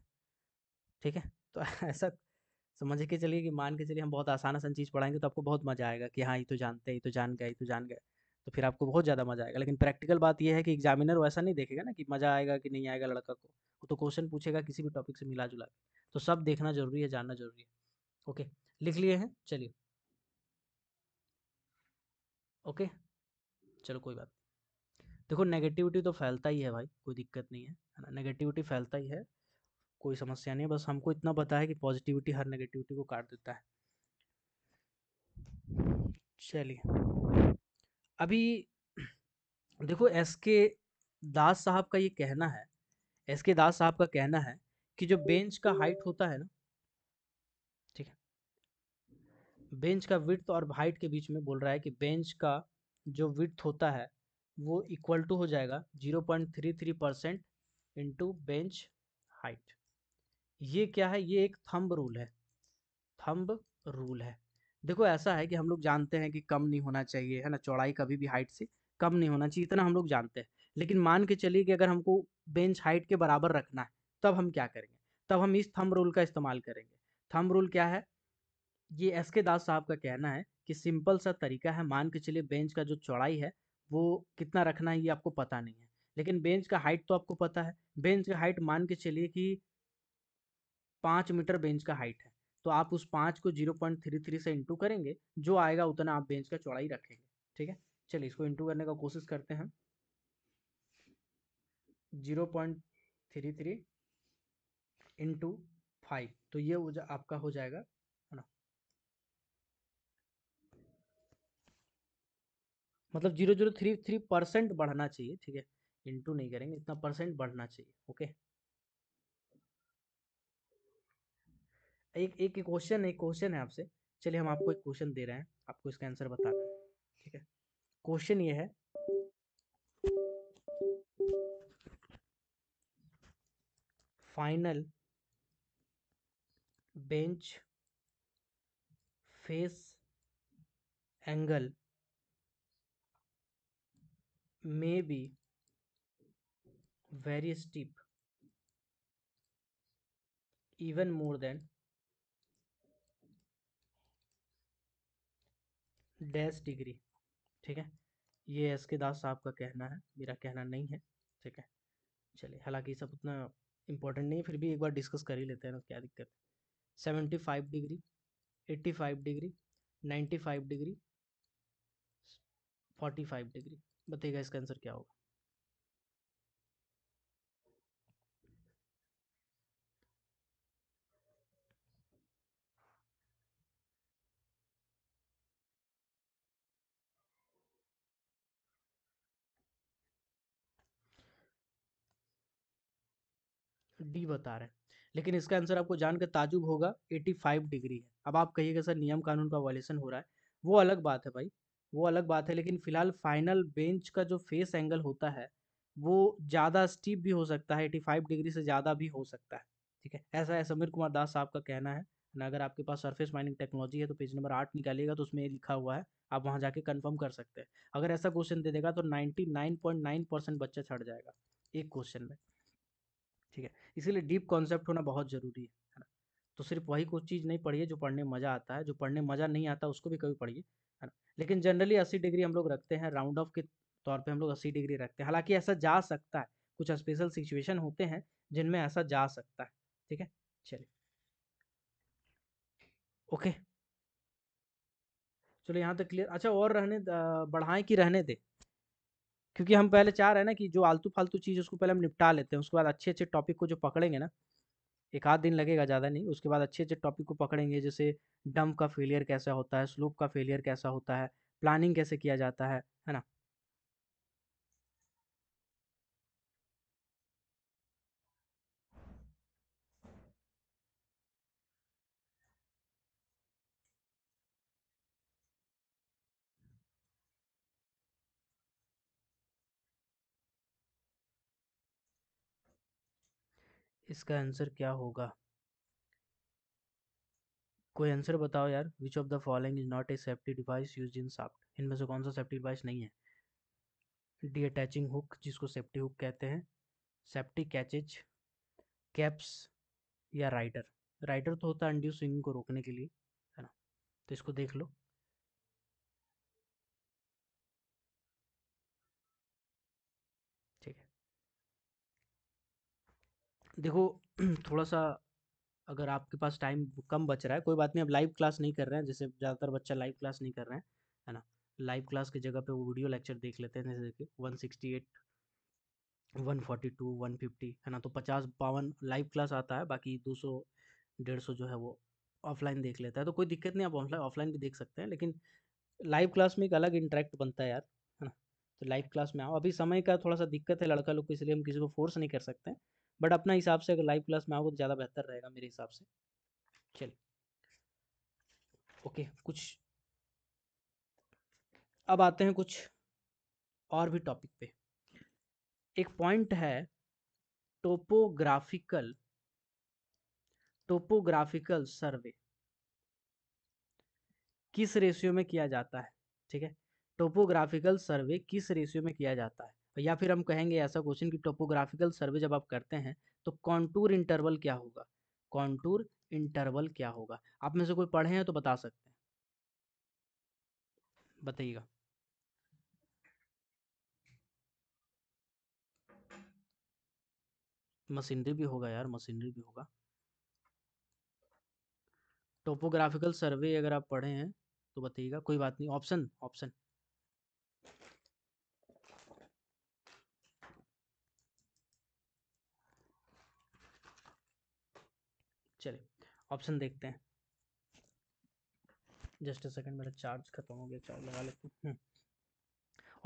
ठीक है तो ऐसा समझ के चलिए कि मान के चलिए हम बहुत आसान आसान चीज़ पढ़ाएंगे तो आपको बहुत मज़ा आएगा कि हाँ ये तो जानते हैं ये तो जान गए ये तो जान गए तो फिर आपको बहुत ज़्यादा मजा आएगा लेकिन प्रैक्टिकल बात यह है कि एग्जामिनर वैसा नहीं देखेगा ना कि मजा आएगा कि नहीं आएगा लड़का को वो तो क्वेश्चन पूछेगा किसी भी टॉपिक से मिला जुला के तो सब देखना जरूरी है जानना जरूरी है ओके लिख लिए हैं चलिए ओके चलो कोई बात देखो नेगेटिविटी तो फैलता ही है भाई कोई दिक्कत नहीं है है ना नेगेटिविटी फैलता ही है कोई समस्या नहीं है बस हमको इतना पता है कि पॉजिटिविटी हर नेगेटिविटी को काट देता है चलिए अभी देखो एस के दास साहब का ये कहना है एस के दास साहब का कहना है कि जो बेंच का हाइट होता है ना ठीक है बेंच का विथ और हाइट के बीच में बोल रहा है कि बेंच का जो विथ होता है वो इक्वल टू हो जाएगा zero point three three percent into bench height ये क्या है ये एक थंब रूल है थंब रूल है देखो ऐसा है कि हम लोग जानते हैं कि कम नहीं होना चाहिए है ना चौड़ाई कभी भी हाइट से कम नहीं होना चाहिए इतना हम लोग जानते हैं लेकिन मान के चलिए कि अगर हमको बेंच हाइट के बराबर रखना है तब हम क्या करेंगे तब हम इस थम रूल का इस्तेमाल करेंगे थम रूल क्या है ये एस के दास साहब का कहना है कि सिंपल सा तरीका है मान के चलिए बेंच का जो चौड़ाई है वो कितना रखना है ये आपको पता नहीं है लेकिन बेंच का हाइट तो आपको पता है बेंच का हाइट मान के चलिए कि पाँच मीटर बेंच का हाइट है तो आप उस पाँच को जीरो पॉइंट थ्री थ्री से इंटू करेंगे जो आएगा उतना आप बेंच का चौड़ाई रखेंगे ठीक है चलिए इसको इंटू करने का कोशिश करते हैं zero point three three into five तो ये हो जा, आपका हो जाएगा है ना मतलब zero zero three three percent बढ़ना चाहिए ठीक है इंटू नहीं करेंगे इतना परसेंट बढ़ना चाहिए ओके एक एक क्वेश्चन एक क्वेश्चन है आपसे चलिए हम आपको एक क्वेश्चन दे रहे हैं आपको इसका आंसर बता है ठीक है क्वेश्चन ये है final bench face angle may be very steep even more than dash degree ठीक है ये एस के दास साहब का कहना है मेरा कहना नहीं है ठीक है चलिए हालांकि सब उतना इम्पोर्टेंट नहीं फिर भी एक बार डिस्कस कर ही लेते हैं ना क्या दिक्कत seventy five degree eighty five degree ninety five degree forty five degree बताइएगा इसका आंसर क्या होगा डिग्री बता रहे हैं लेकिन इसका आंसर आपको जानकर ताजुब होगा एटी फाइव डिग्री है अब आप कहिएगा सर नियम कानून का वॉलेशन हो रहा है वो अलग बात है भाई वो अलग बात है लेकिन फिलहाल फाइनल बेंच का जो फेस एंगल होता है वो ज़्यादा स्टीप भी हो सकता है एटी फाइव डिग्री से ज़्यादा भी हो सकता है ठीक है ऐसा है समीर कुमार दास साहब का कहना है ना अगर आपके पास सरफेस माइनिंग टेक्नोलॉजी है तो पेज नंबर आठ निकालिएगा तो उसमें लिखा हुआ है आप वहाँ जाके कंफर्म कर सकते हैं अगर ऐसा क्वेश्चन दे देगा तो नाइन्टी परसेंट बच्चा छट जाएगा एक क्वेश्चन में ठीक है इसीलिए डीप कॉन्सेप्ट होना बहुत ज़रूरी है है ना तो सिर्फ वही कुछ चीज़ नहीं पढ़िए जो पढ़ने मज़ा आता है जो पढ़ने मज़ा नहीं आता उसको भी कभी पढ़िए है ना लेकिन जनरली अस्सी डिग्री हम लोग रखते हैं राउंड ऑफ के तौर पर हम लोग अस्सी डिग्री रखते हैं हालांकि ऐसा जा सकता है कुछ स्पेशल सिचुएशन होते हैं जिनमें ऐसा जा सकता है ठीक है चलिए ओके चलो यहाँ तक क्लियर अच्छा और रहने बढ़ाएं कि रहने दे क्योंकि हम पहले चाह रहे हैं ना कि जो आलतू फालतू चीज़ उसको पहले हम निपटा लेते हैं उसके बाद अच्छे अच्छे टॉपिक को जो पकड़ेंगे ना एक आध दिन लगेगा ज़्यादा नहीं उसके बाद अच्छे अच्छे टॉपिक को पकड़ेंगे जैसे डम्प का फेलियर कैसा होता है स्लोप का फेलियर कैसा होता है प्लानिंग कैसे किया जाता है है ना इसका आंसर क्या होगा कोई आंसर बताओ यार which of the following is not a safety device use in shaft इनमें से कौन सा सेफ्टी डिवाइस नहीं है डी अटैचिंग हुक जिसको सेफ्टी हुक कहते हैं सेफ्टी कैचेज कैप्स या राइडर राइडर तो होता है अंड्यू स्विंग को रोकने के लिए है ना तो इसको देख लो देखो थोड़ा सा अगर आपके पास टाइम कम बच रहा है कोई बात नहीं अब लाइव क्लास नहीं कर रहे हैं जैसे ज़्यादातर बच्चा लाइव क्लास नहीं कर रहे हैं है ना लाइव क्लास की जगह पे वो वीडियो लेक्चर देख लेते हैं जैसे कि one sixty eight one forty two one fifty है ना तो पचास बावन लाइव क्लास आता है बाकी दो सौ डेढ़ सौ जो है वो ऑफलाइन देख लेता है तो कोई दिक्कत नहीं आप ऑनलाइन ऑफलाइन भी देख सकते हैं लेकिन लाइव क्लास में एक अलग इंटरेक्ट बनता है यार है ना तो लाइव क्लास में आओ अभी समय का थोड़ा सा दिक्कत है लड़का लोग को इसलिए हम किसी को फोर्स नहीं कर सकते बट अपना हिसाब से अगर लाइव क्लास में आओगे तो ज़्यादा बेहतर रहेगा मेरे हिसाब से चलिए ओके कुछ अब आते हैं कुछ और भी टॉपिक पे एक पॉइंट है टोपोग्राफिकल टोपोग्राफिकल सर्वे किस रेशियो में किया जाता है ठीक है टोपोग्राफिकल सर्वे किस रेशियो में किया जाता है या फिर हम कहेंगे ऐसा क्वेश्चन कि टोपोग्राफिकल सर्वे जब आप करते हैं तो कॉन्टूर इंटरवल क्या होगा कॉन्टूर इंटरवल क्या होगा आप में से कोई पढ़े हैं तो बता सकते हैं बताइएगा मशीनरी भी होगा यार मशीनरी भी होगा टोपोग्राफिकल सर्वे अगर आप पढ़े हैं तो बताइएगा कोई बात नहीं ऑप्शन ऑप्शन ऑप्शन देखते हैं जस्ट सेकंड मेरा चार्ज खत्म हो गया चार्ज लगा लेते हैं हम्म।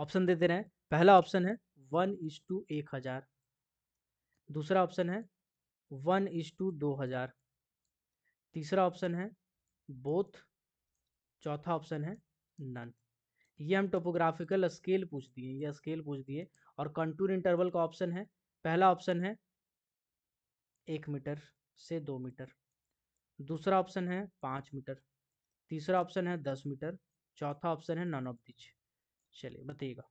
ऑप्शन दे दे रहे हैं पहला ऑप्शन है वन इज टू एक हज़ार दूसरा ऑप्शन है वन इज टू दो हज़ार तीसरा ऑप्शन है बोथ चौथा ऑप्शन है नन ये हम टोपोग्राफिकल स्केल पूछ दिए ये स्केल पूछ दिए और कंटूर इंटरवल का ऑप्शन है पहला ऑप्शन है एक मीटर से दो मीटर दूसरा ऑप्शन है पाँच मीटर तीसरा ऑप्शन है दस मीटर चौथा ऑप्शन है नॉन ऑफ दिच चलिए बताइएगा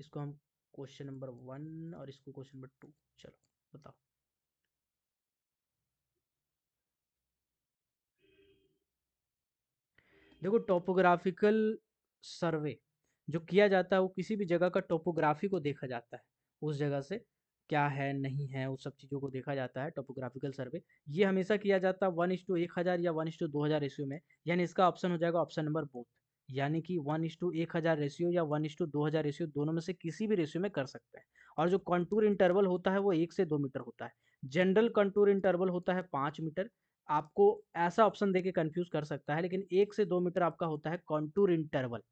इसको हम क्वेश्चन नंबर वन और इसको क्वेश्चन नंबर टू चलो बताओ देखो टोपोग्राफिकल सर्वे जो किया जाता है वो किसी भी जगह का टोपोग्राफी को देखा जाता है उस जगह से क्या है नहीं है उस सब चीज़ों को देखा जाता है टोपोग्राफिकल सर्वे ये हमेशा किया जाता है वन इश टू एक हज़ार या वन इश टू दो हज़ार रेशियो में यानी इसका ऑप्शन हो जाएगा ऑप्शन नंबर बोथ यानी कि वन इश टू एक हज़ार रेशियो या वन इश टू दो हज़ार रेशियो दोनों में से किसी भी रेशियो में कर सकते हैं और जो कंटूर इंटरवल होता है वो एक से दो मीटर होता है जनरल कंटूर इंटरवल होता है पाँच मीटर आपको ऐसा ऑप्शन देके कंफ्यूज कर सकता है लेकिन एक से दो मीटर आपका होता है कंटूर इंटरवल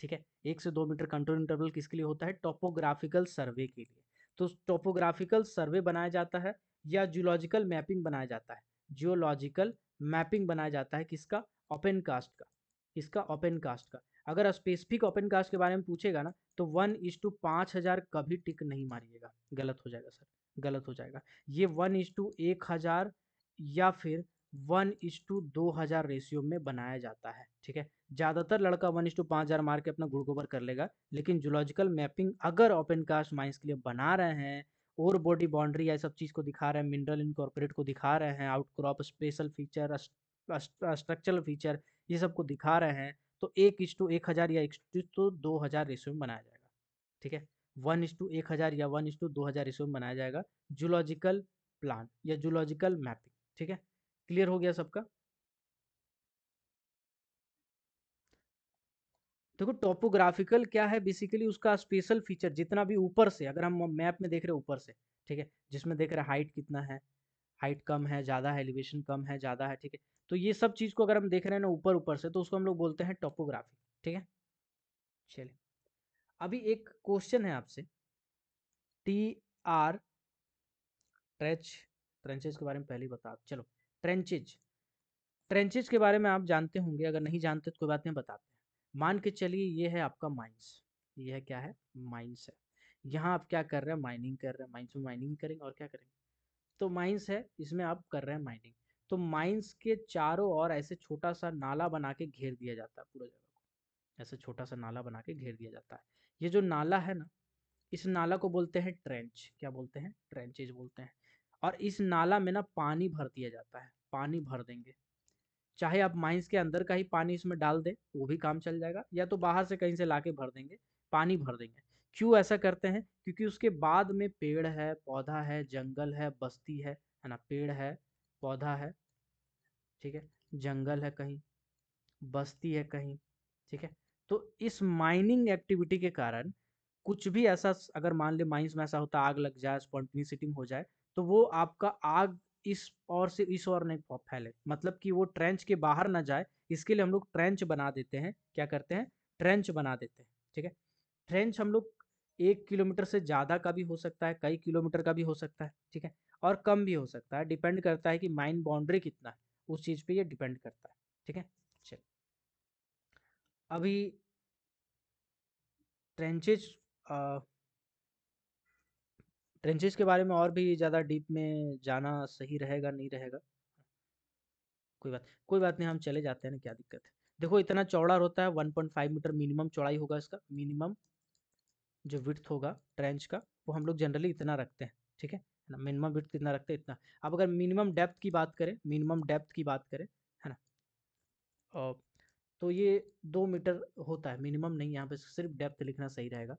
ठीक है एक से दो मीटर कंटूर इंटरवल किसके लिए होता है टोपोग्राफिकल सर्वे के लिए तो टोपोग्राफिकल सर्वे बनाया जाता है या जियोलॉजिकल मैपिंग बनाया जाता है जियोलॉजिकल मैपिंग बनाया जाता है किसका ओपन कास्ट का किसका ओपन कास्ट का अगर स्पेसिफिक ओपन कास्ट के बारे में पूछेगा ना तो वन इज टू पाँच हज़ार कभी टिक नहीं मारिएगा गलत हो जाएगा सर गलत हो जाएगा ये वन इज टू एक हज़ार या फिर वन इज टू दो हज़ार रेशियो में बनाया जाता है ठीक है ज़्यादातर लड़का वन टू पाँच हज़ार मार के अपना गुड़ गोबर कर लेगा लेकिन जूलॉजिकल मैपिंग अगर ओपन कास्ट माइंस के लिए बना रहे हैं और बॉडी बाउंड्री या सब चीज़ को दिखा रहे हैं मिनरल इनकॉर्पोरेट को दिखा रहे हैं outcrop special feature structural feature ये सब को दिखा रहे हैं तो एक इस टू एक हज़ार या एक टू दो हज़ार रेशियो में बनाया जाएगा ठीक है वन इस टू एक हज़ार या वन इस टू दो हज़ार रेशियो में बनाया जाएगा जूलॉजिकल प्लान या जूलॉजिकल मैपिंग ठीक है क्लियर हो गया सबका देखो टोपोग्राफिकल क्या है बेसिकली उसका स्पेशल फीचर जितना भी ऊपर से अगर हम मैप में देख रहे हैं ऊपर से ठीक है जिसमें देख रहे हैं हाइट कितना है हाइट कम है ज़्यादा है एलिवेशन कम है ज़्यादा है ठीक है तो ये सब चीज़ को अगर हम देख रहे हैं ना ऊपर ऊपर से तो उसको हम लोग बोलते हैं टोपोग्राफी ठीक है चलिए अभी एक क्वेश्चन है आपसे टी आर ट्रेच ट्रेंचेज के बारे में पहले ही बता चलो ट्रेंचेज ट्रेंचेज के बारे में आप जानते होंगे अगर नहीं जानते तो कोई बात नहीं बताते मान के चलिए ये है आपका माइंस ये है क्या है माइंस है यहाँ आप क्या कर रहे हैं माइनिंग कर रहे हैं माइंस में माइनिंग करेंगे और क्या करेंगे तो माइंस है इसमें आप कर रहे हैं माइनिंग तो माइंस के चारों ओर ऐसे छोटा सा नाला बना के घेर दिया जाता है पूरा जगह को ऐसे छोटा सा नाला बना के घेर दिया जाता है ये जो नाला है ना इस नाला को बोलते हैं ट्रेंच क्या बोलते हैं ट्रेंचेज बोलते हैं और इस नाला में ना पानी भर दिया जाता है पानी भर देंगे चाहे आप माइंस के अंदर का ही पानी इसमें डाल दें वो भी काम चल जाएगा या तो बाहर से कहीं से ला भर देंगे पानी भर देंगे क्यों ऐसा करते हैं क्योंकि उसके बाद में पेड़ है पौधा है जंगल है बस्ती है है ना पेड़ है पौधा है ठीक है जंगल है कहीं बस्ती है कहीं ठीक है तो इस माइनिंग एक्टिविटी के कारण कुछ भी ऐसा अगर मान ले माइंस में ऐसा होता आग लग जाए स्पॉन्टनी सिटिंग हो जाए तो वो आपका आग इस और से इस और नहीं फैले मतलब कि वो ट्रेंच के बाहर ना जाए इसके लिए हम लोग ट्रेंच बना देते हैं क्या करते हैं ट्रेंच बना देते हैं ठीक है ट्रेंच हम लोग एक किलोमीटर से ज़्यादा का भी हो सकता है कई किलोमीटर का भी हो सकता है ठीक है और कम भी हो सकता है डिपेंड करता है कि माइन बाउंड्री कितना है उस चीज़ पे ये डिपेंड करता है ठीक है चलिए अभी ट्रेंचेज ट्रेंचेज के बारे में और भी ज़्यादा डीप में जाना सही रहेगा नहीं रहेगा कोई बात कोई बात नहीं हम चले जाते हैं ना क्या दिक्कत है देखो इतना चौड़ा रहता है 1.5 मीटर मिनिमम चौड़ाई होगा इसका मिनिमम जो विर्थ होगा ट्रेंच का वो हम लोग जनरली इतना रखते हैं ठीक है ना मिनिमम विर्थ कितना रखते हैं इतना अब अगर मिनिमम डेप्थ की बात करें मिनिमम डेप्थ की बात करें है ना और तो ये दो मीटर होता है मिनिमम नहीं यहाँ पे सिर्फ डेप्थ लिखना सही रहेगा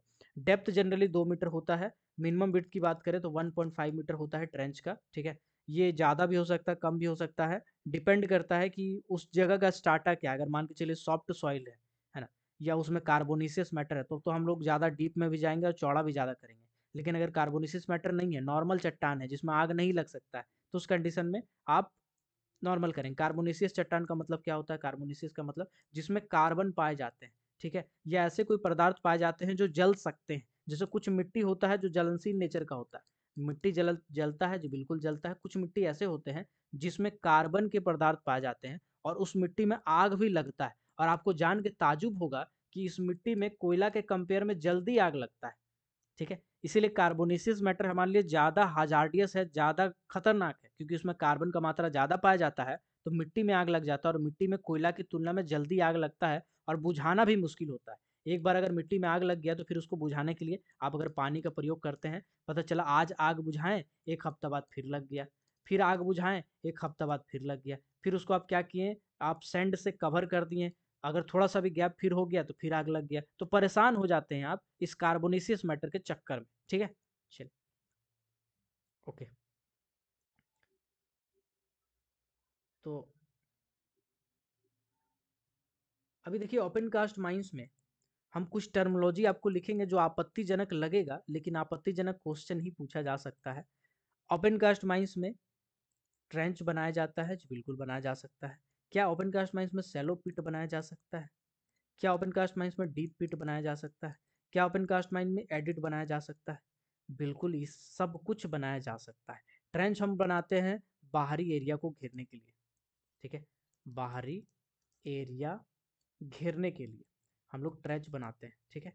डेप्थ जनरली दो मीटर होता है मिनिमम विथ की बात करें तो 1.5 मीटर होता है ट्रेंच का ठीक है ये ज़्यादा भी हो सकता है कम भी हो सकता है डिपेंड करता है कि उस जगह का स्टार्टा क्या है अगर मान के चलिए सॉफ्ट सॉइल है है ना या उसमें कार्बोनिसियस मैटर है तो तो हम लोग ज़्यादा डीप में भी जाएंगे और चौड़ा भी ज़्यादा करेंगे लेकिन अगर कार्बोनिसियस मैटर नहीं है नॉर्मल चट्टान है जिसमें आग नहीं लग सकता है तो उस कंडीशन में आप नॉर्मल करेंगे कार्बोनिशियस चट्टान का मतलब क्या होता है कार्बोनिसियस का मतलब जिसमें कार्बन पाए जाते हैं ठीक है या ऐसे कोई पदार्थ पाए जाते हैं जो जल सकते हैं जैसे कुछ मिट्टी होता है जो जलनशील नेचर का होता है मिट्टी जल जलता है जो बिल्कुल जलता है कुछ मिट्टी ऐसे होते हैं जिसमें कार्बन के पदार्थ पाए जाते हैं और उस मिट्टी में आग भी लगता है और आपको जान के ताजुब होगा कि इस मिट्टी में कोयला के कंपेयर में जल्दी आग लगता है ठीक है इसीलिए कार्बोनेसियस मैटर हमारे लिए ज़्यादा हाजार्डियस है ज़्यादा खतरनाक है क्योंकि उसमें कार्बन का मात्रा ज़्यादा पाया जाता है तो मिट्टी में आग लग जाता है और मिट्टी में कोयला की तुलना में जल्दी आग लगता है और बुझाना भी मुश्किल होता है एक बार अगर मिट्टी में आग लग गया तो फिर उसको बुझाने के लिए आप अगर पानी का प्रयोग करते हैं पता चला आज आग बुझाएं एक हफ्ता बाद फिर लग गया फिर आग बुझाएं एक हफ्ता बाद फिर लग गया फिर उसको आप क्या किए आप सेंड से कवर कर दिए अगर थोड़ा सा भी गैप फिर हो गया तो फिर आग लग गया तो परेशान हो जाते हैं आप इस कार्बोनिशियस मैटर के चक्कर में ठीक है चलिए ओके तो अभी देखिए ओपन कास्ट माइंस में हम कुछ टर्मोलॉजी आपको लिखेंगे जो आपत्तिजनक लगेगा लेकिन आपत्तिजनक क्वेश्चन ही पूछा जा सकता है ओपन कास्ट माइंस में ट्रेंच बनाया जाता है जो बिल्कुल बनाया जा सकता है क्या ओपन कास्ट माइंस में सेलो पिट बनाया जा सकता है क्या ओपन कास्ट माइंस में डीप पिट बनाया जा सकता है क्या ओपन कास्ट माइंड में एडिट बनाया जा सकता है बिल्कुल इस सब कुछ बनाया जा सकता है ट्रेंच हम बनाते हैं बाहरी एरिया को घेरने के लिए ठीक है बाहरी एरिया घेरने के लिए हम लोग ट्रेंच बनाते हैं ठीक है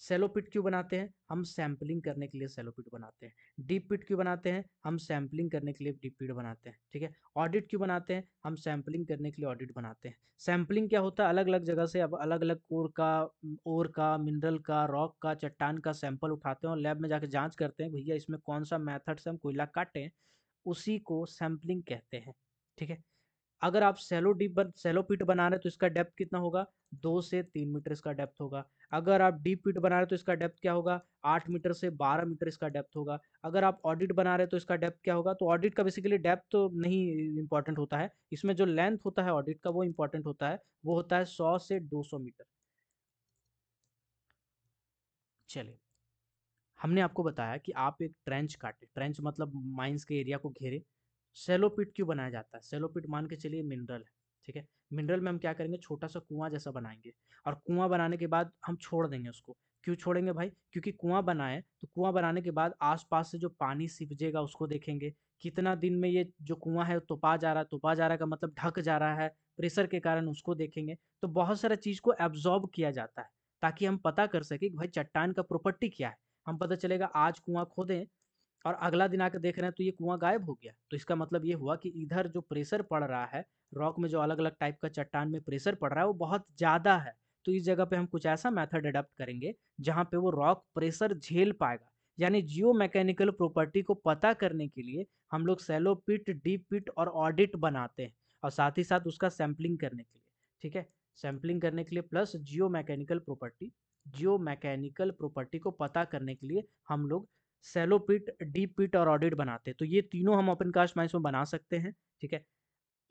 सेलोपिट क्यों बनाते हैं हम सैम्पलिंग करने के लिए सेलोपिट बनाते हैं डीप पिट क्यों बनाते हैं हम सैम्पलिंग करने के लिए डीप पिट बनाते हैं ठीक है ऑडिट क्यों बनाते हैं हम सैम्पलिंग करने के लिए ऑडिट बनाते हैं सैम्पलिंग क्या होता है अलग अलग जगह से अब अलग अलग कोर का ओर का मिनरल का रॉक का चट्टान का सैंपल उठाते हैं और लैब में जाकर जाँच करते हैं भैया इसमें कौन सा मैथड से हम कोयला काटें उसी को सैम्पलिंग कहते हैं ठीक है अगर आप सेलो डीप बन सेलो पिट बना रहे तो इसका डेप्थ कितना होगा दो से तीन मीटर इसका डेप्थ होगा अगर आप डीप पिट बना रहे तो इसका डेप्थ क्या होगा आठ मीटर से बारह मीटर इसका डेप्थ होगा अगर आप ऑडिट बना रहे तो इसका डेप्थ क्या होगा तो ऑडिट का बेसिकली डेप्थ तो नहीं इंपॉर्टेंट होता है इसमें जो लेंथ होता है ऑडिट का वो इंपॉर्टेंट होता है वो होता है सौ से दो सौ मीटर चलिए हमने आपको बताया कि आप एक ट्रेंच काटे ट्रेंच मतलब माइंस के एरिया को घेरे सेलोपिट क्यों बनाया जाता है सेलोपिट मान के चलिए मिनरल है ठीक है मिनरल में हम क्या करेंगे छोटा सा कुआं जैसा बनाएंगे और कुआं बनाने के बाद हम छोड़ देंगे उसको क्यों छोड़ेंगे भाई क्योंकि कुआं बनाए तो कुआं बनाने के बाद आसपास से जो पानी सिपजेगा उसको देखेंगे कितना दिन में ये जो कुआं है तोपा जा रहा है तोपा जा रहा है का मतलब ढक जा रहा है प्रेशर के कारण उसको देखेंगे तो बहुत सारा चीज़ को एब्जॉर्ब किया जाता है ताकि हम पता कर सके कि भाई चट्टान का प्रॉपर्टी क्या है हम पता चलेगा आज कुआं खोदें और अगला दिन आकर देख रहे हैं तो ये कुआं गायब हो गया तो इसका मतलब ये हुआ कि इधर जो प्रेशर पड़ रहा है रॉक में जो अलग अलग टाइप का चट्टान में प्रेशर पड़ रहा है वो बहुत ज़्यादा है तो इस जगह पे हम कुछ ऐसा मेथड एडॉप्ट करेंगे जहाँ पे वो रॉक प्रेशर झेल पाएगा यानी जियो मैकेनिकल प्रॉपर्टी को पता करने के लिए हम लोग सेलो पिट डीप पिट और ऑडिट बनाते हैं और साथ ही साथ उसका सैम्पलिंग करने के लिए ठीक है सैम्पलिंग करने के लिए plus geomechanical property geomechanical property को पता करने के लिए हम लोग सेलो पिट डीप पिट और ऑडिट बनाते हैं तो ये तीनों हम ओपन कास्ट माइंस में बना सकते हैं ठीक है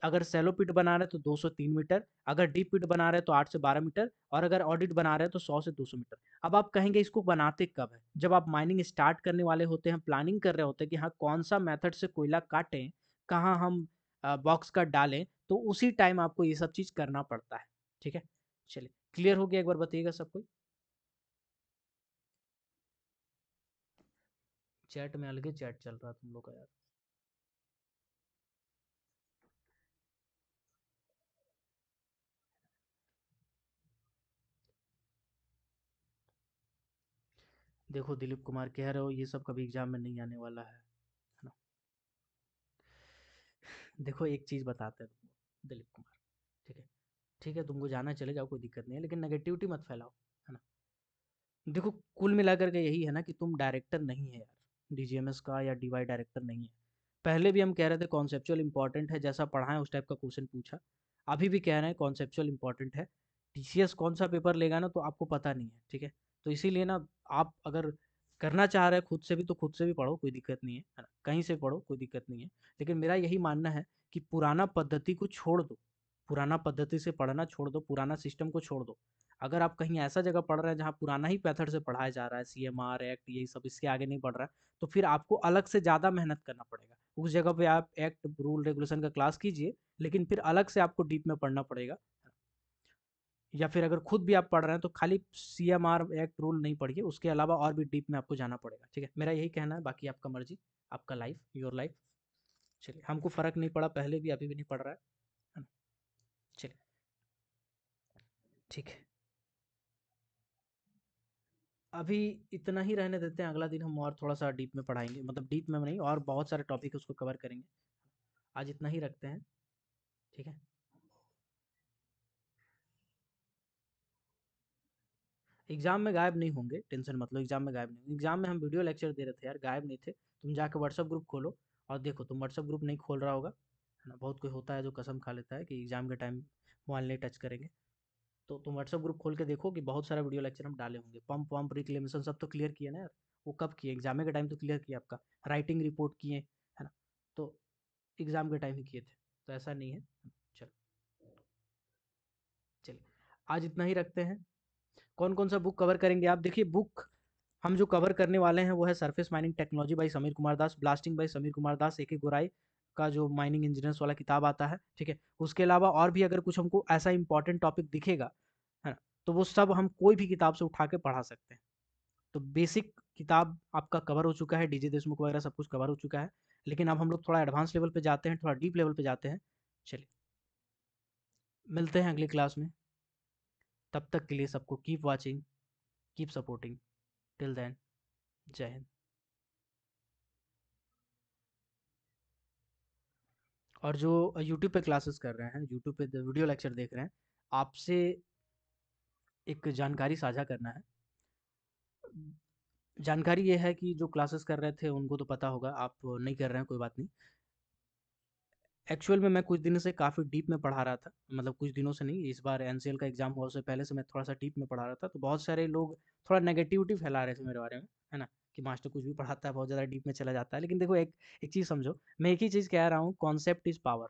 अगर सेलो पिट बना रहे तो 203 मीटर अगर डीप पिट बना रहे तो 8 से 12 मीटर और अगर ऑडिट बना रहे हैं तो 100 तो से 200 तो मीटर अब आप कहेंगे इसको बनाते कब है जब आप माइनिंग स्टार्ट करने वाले होते हैं प्लानिंग कर रहे होते हैं कि हाँ कौन सा मेथड से कोयला काटें कहाँ हम बॉक्स का डालें तो उसी टाइम आपको ये सब चीज़ करना पड़ता है ठीक है चलिए क्लियर हो गया एक बार बताइएगा सब कोई चैट में अलग ही चैट चल रहा है तुम लोग का यार देखो दिलीप कुमार कह रहे हो ये सब कभी एग्जाम में नहीं आने वाला है है ना देखो एक चीज़ बताते हैं दिलीप कुमार ठीक है ठीक है तुमको जाना चले जाओ कोई दिक्कत नहीं है लेकिन नेगेटिविटी मत फैलाओ है ना देखो कुल मिलाकर के यही है ना कि तुम डायरेक्टर नहीं है यार डीजीएमएस का या डीवाई डायरेक्टर नहीं है पहले भी हम कह रहे थे कॉन्सेप्चुअल इंपॉर्टेंट है जैसा पढ़ाएं उस टाइप का क्वेश्चन पूछा अभी भी कह रहे हैं कॉन्सेप्चुअल इंपॉर्टेंट है टीसीएस कौन सा पेपर लेगा ना तो आपको पता नहीं है ठीक है तो इसीलिए ना आप अगर करना चाह रहे हैं खुद से भी तो खुद से भी पढ़ो कोई दिक्कत नहीं है कहीं से पढ़ो कोई दिक्कत नहीं है लेकिन मेरा यही मानना है कि पुराना पद्धति को छोड़ दो पुराना पद्धति से पढ़ना छोड़ दो पुराना सिस्टम को छोड़ दो अगर आप कहीं ऐसा जगह पढ़ रहे हैं जहाँ पुराना ही पैथड से पढ़ाया जा रहा है सी एम आर एक्ट यही सब इसके आगे नहीं पढ़ रहा है तो फिर आपको अलग से ज़्यादा मेहनत करना पड़ेगा उस जगह पे आप एक्ट रूल रेगुलेशन का क्लास कीजिए लेकिन फिर अलग से आपको डीप में पढ़ना पड़ेगा या फिर अगर खुद भी आप पढ़ रहे हैं तो खाली C M R act rule नहीं पढ़िए उसके अलावा और भी डीप में आपको जाना पड़ेगा ठीक है मेरा यही कहना है बाकी आपका मर्जी आपका लाइफ योर लाइफ चलिए हमको फ़र्क नहीं पड़ा पहले भी अभी भी नहीं पड़ रहा है चलिए ठीक है अभी इतना ही रहने देते हैं अगला दिन हम और थोड़ा सा डीप में पढ़ाएंगे मतलब डीप में नहीं और बहुत सारे टॉपिक उसको कवर करेंगे आज इतना ही रखते हैं ठीक है एग्जाम में गायब नहीं होंगे टेंशन मतलब एग्जाम में गायब नहीं एग्जाम में हम वीडियो लेक्चर दे रहे थे यार गायब नहीं थे तुम जाके व्हाट्सअप ग्रुप खोलो और देखो तुम व्हाट्सअप ग्रुप नहीं खोल रहा होगा है ना बहुत कोई होता है जो कसम खा लेता है कि एग्जाम के टाइम मोबाइल नहीं टच करेंगे तो तुम व्हाट्सअप ग्रुप खोल के देखो कि बहुत सारा वीडियो लेक्चर हम डाले होंगे पम्प वम्प रिक्लेमेशन सब तो क्लियर किया ना यार वो कब किए एग्जाम के टाइम तो क्लियर किया आपका राइटिंग रिपोर्ट किए है ना तो एग्ज़ाम के टाइम ही किए थे तो ऐसा नहीं है चलो चलिए आज इतना ही रखते हैं कौन कौन सा बुक कवर करेंगे आप देखिए बुक हम जो कवर करने वाले हैं वो है surface mining technology by Sameer Kumar Das blasting by Sameer Kumar Das एक ही गोराई का जो माइनिंग इंजीनियर्स वाला किताब आता है ठीक है उसके अलावा और भी अगर कुछ हमको ऐसा इंपॉर्टेंट टॉपिक दिखेगा है ना तो वो सब हम कोई भी किताब से उठा के पढ़ा सकते हैं तो बेसिक किताब आपका कवर हो चुका है डीजे देशमुख वगैरह सब कुछ कवर हो चुका है लेकिन अब हम लोग थोड़ा एडवांस लेवल पे जाते हैं थोड़ा डीप लेवल पे जाते हैं चलिए मिलते हैं अगली क्लास में तब तक के लिए सबको keep watching keep supporting till then Jai Hind और जो यूट्यूब पे क्लासेस कर रहे हैं यूट्यूब पे वीडियो लेक्चर देख रहे हैं आपसे एक जानकारी साझा करना है जानकारी ये है कि जो क्लासेस कर रहे थे उनको तो पता होगा आप नहीं कर रहे हैं कोई बात नहीं एक्चुअल में मैं कुछ दिनों से काफ़ी डीप में पढ़ा रहा था मतलब कुछ दिनों से नहीं इस बार एन का एग्ज़ाम हुआ उससे पहले से मैं थोड़ा सा डीप में पढ़ा रहा था तो बहुत सारे लोग थोड़ा नेगेटिविटी फैला रहे थे मेरे बारे में है ना कि मास्टर कुछ भी पढ़ाता है बहुत ज़्यादा डीप में चला जाता है लेकिन देखो एक एक चीज़ समझो मैं एक ही चीज़ कह रहा हूँ concept is power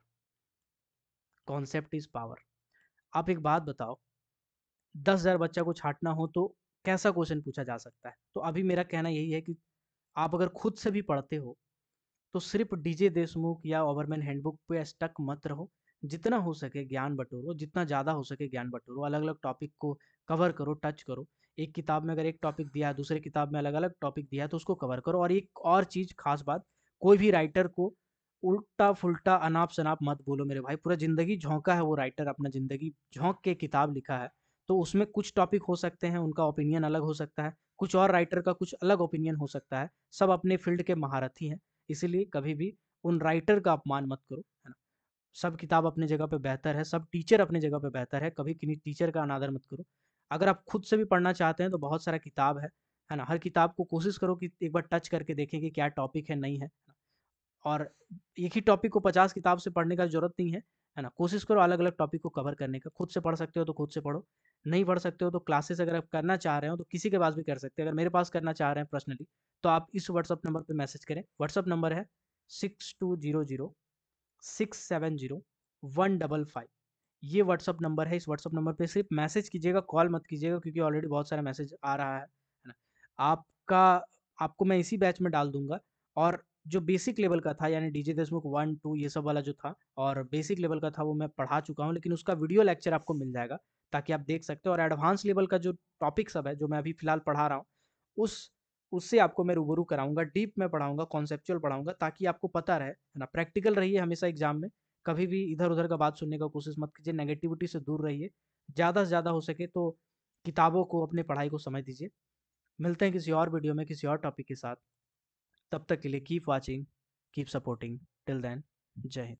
concept is power आप एक बात बताओ दस हज़ार बच्चा को छाटना हो तो कैसा क्वेश्चन पूछा जा सकता है तो अभी मेरा कहना यही है कि आप अगर खुद से भी पढ़ते हो तो सिर्फ डीजे देशमुख या ओवरमैन हैंडबुक पे स्टक मत रहो जितना हो सके ज्ञान बटोरो जितना ज़्यादा हो सके ज्ञान बटोरो अलग अलग टॉपिक को कवर करो टच करो एक किताब में अगर एक टॉपिक दिया दूसरे किताब में अलग अलग टॉपिक दिया है तो उसको कवर करो और एक और चीज़ खास बात कोई भी राइटर को उल्टा फुलटा अनाप शनाप मत बोलो मेरे भाई पूरा ज़िंदगी झोंका है वो राइटर अपना ज़िंदगी झोंक के किताब लिखा है तो उसमें कुछ टॉपिक हो सकते हैं उनका ओपिनियन अलग हो सकता है कुछ और राइटर का कुछ अलग ओपिनियन हो सकता है सब अपने फील्ड के महारथी हैं इसीलिए कभी भी उन राइटर का अपमान मत करो है ना सब किताब अपने जगह पे बेहतर है सब टीचर अपने जगह पे बेहतर है कभी किसी टीचर का अनादर मत करो अगर आप खुद से भी पढ़ना चाहते हैं तो बहुत सारा किताब है है ना हर किताब को कोशिश करो कि एक बार टच करके देखें कि क्या टॉपिक है नहीं है और एक ही टॉपिक को पचास किताब से पढ़ने का जरूरत नहीं है है ना कोशिश करो अलग अलग टॉपिक को कवर करने का खुद से पढ़ सकते हो तो खुद से पढ़ो नहीं पढ़ सकते हो तो क्लासेस अगर आप करना चाह रहे हो तो किसी के पास भी कर सकते हैं अगर मेरे पास करना चाह रहे हैं पर्सनली तो आप इस व्हाट्सअप नंबर पर मैसेज करें व्हाट्सअप नंबर है six two zero zero six seven zero one double five ये व्हाट्सअप नंबर है इस व्हाट्सअप नंबर पे सिर्फ मैसेज कीजिएगा कॉल मत कीजिएगा क्योंकि ऑलरेडी बहुत सारा मैसेज आ रहा है है ना आपका आपको मैं इसी बैच में डाल दूंगा और जो बेसिक लेवल का था यानी डीजे देशमुख वन टू ये सब वाला जो था और बेसिक लेवल का था वो मैं पढ़ा चुका हूँ लेकिन उसका वीडियो लेक्चर आपको मिल जाएगा ताकि आप देख सकते हो और एडवांस लेवल का जो टॉपिक सब है जो मैं अभी फिलहाल पढ़ा रहा हूँ उस उससे आपको मैं रूबरू कराऊंगा डीप में पढ़ाऊंगा कॉन्सेप्चुअल पढ़ाऊंगा ताकि आपको पता रहे है ना प्रैक्टिकल रहिए हमेशा एग्जाम में कभी भी इधर उधर का बात सुनने का कोशिश मत कीजिए नेगेटिविटी से दूर रहिए ज़्यादा से ज़्यादा हो सके तो किताबों को अपने पढ़ाई को समझ दीजिए मिलते हैं किसी और वीडियो में किसी और टॉपिक के साथ तब तक के लिए keep watching keep supporting till then Jai Hind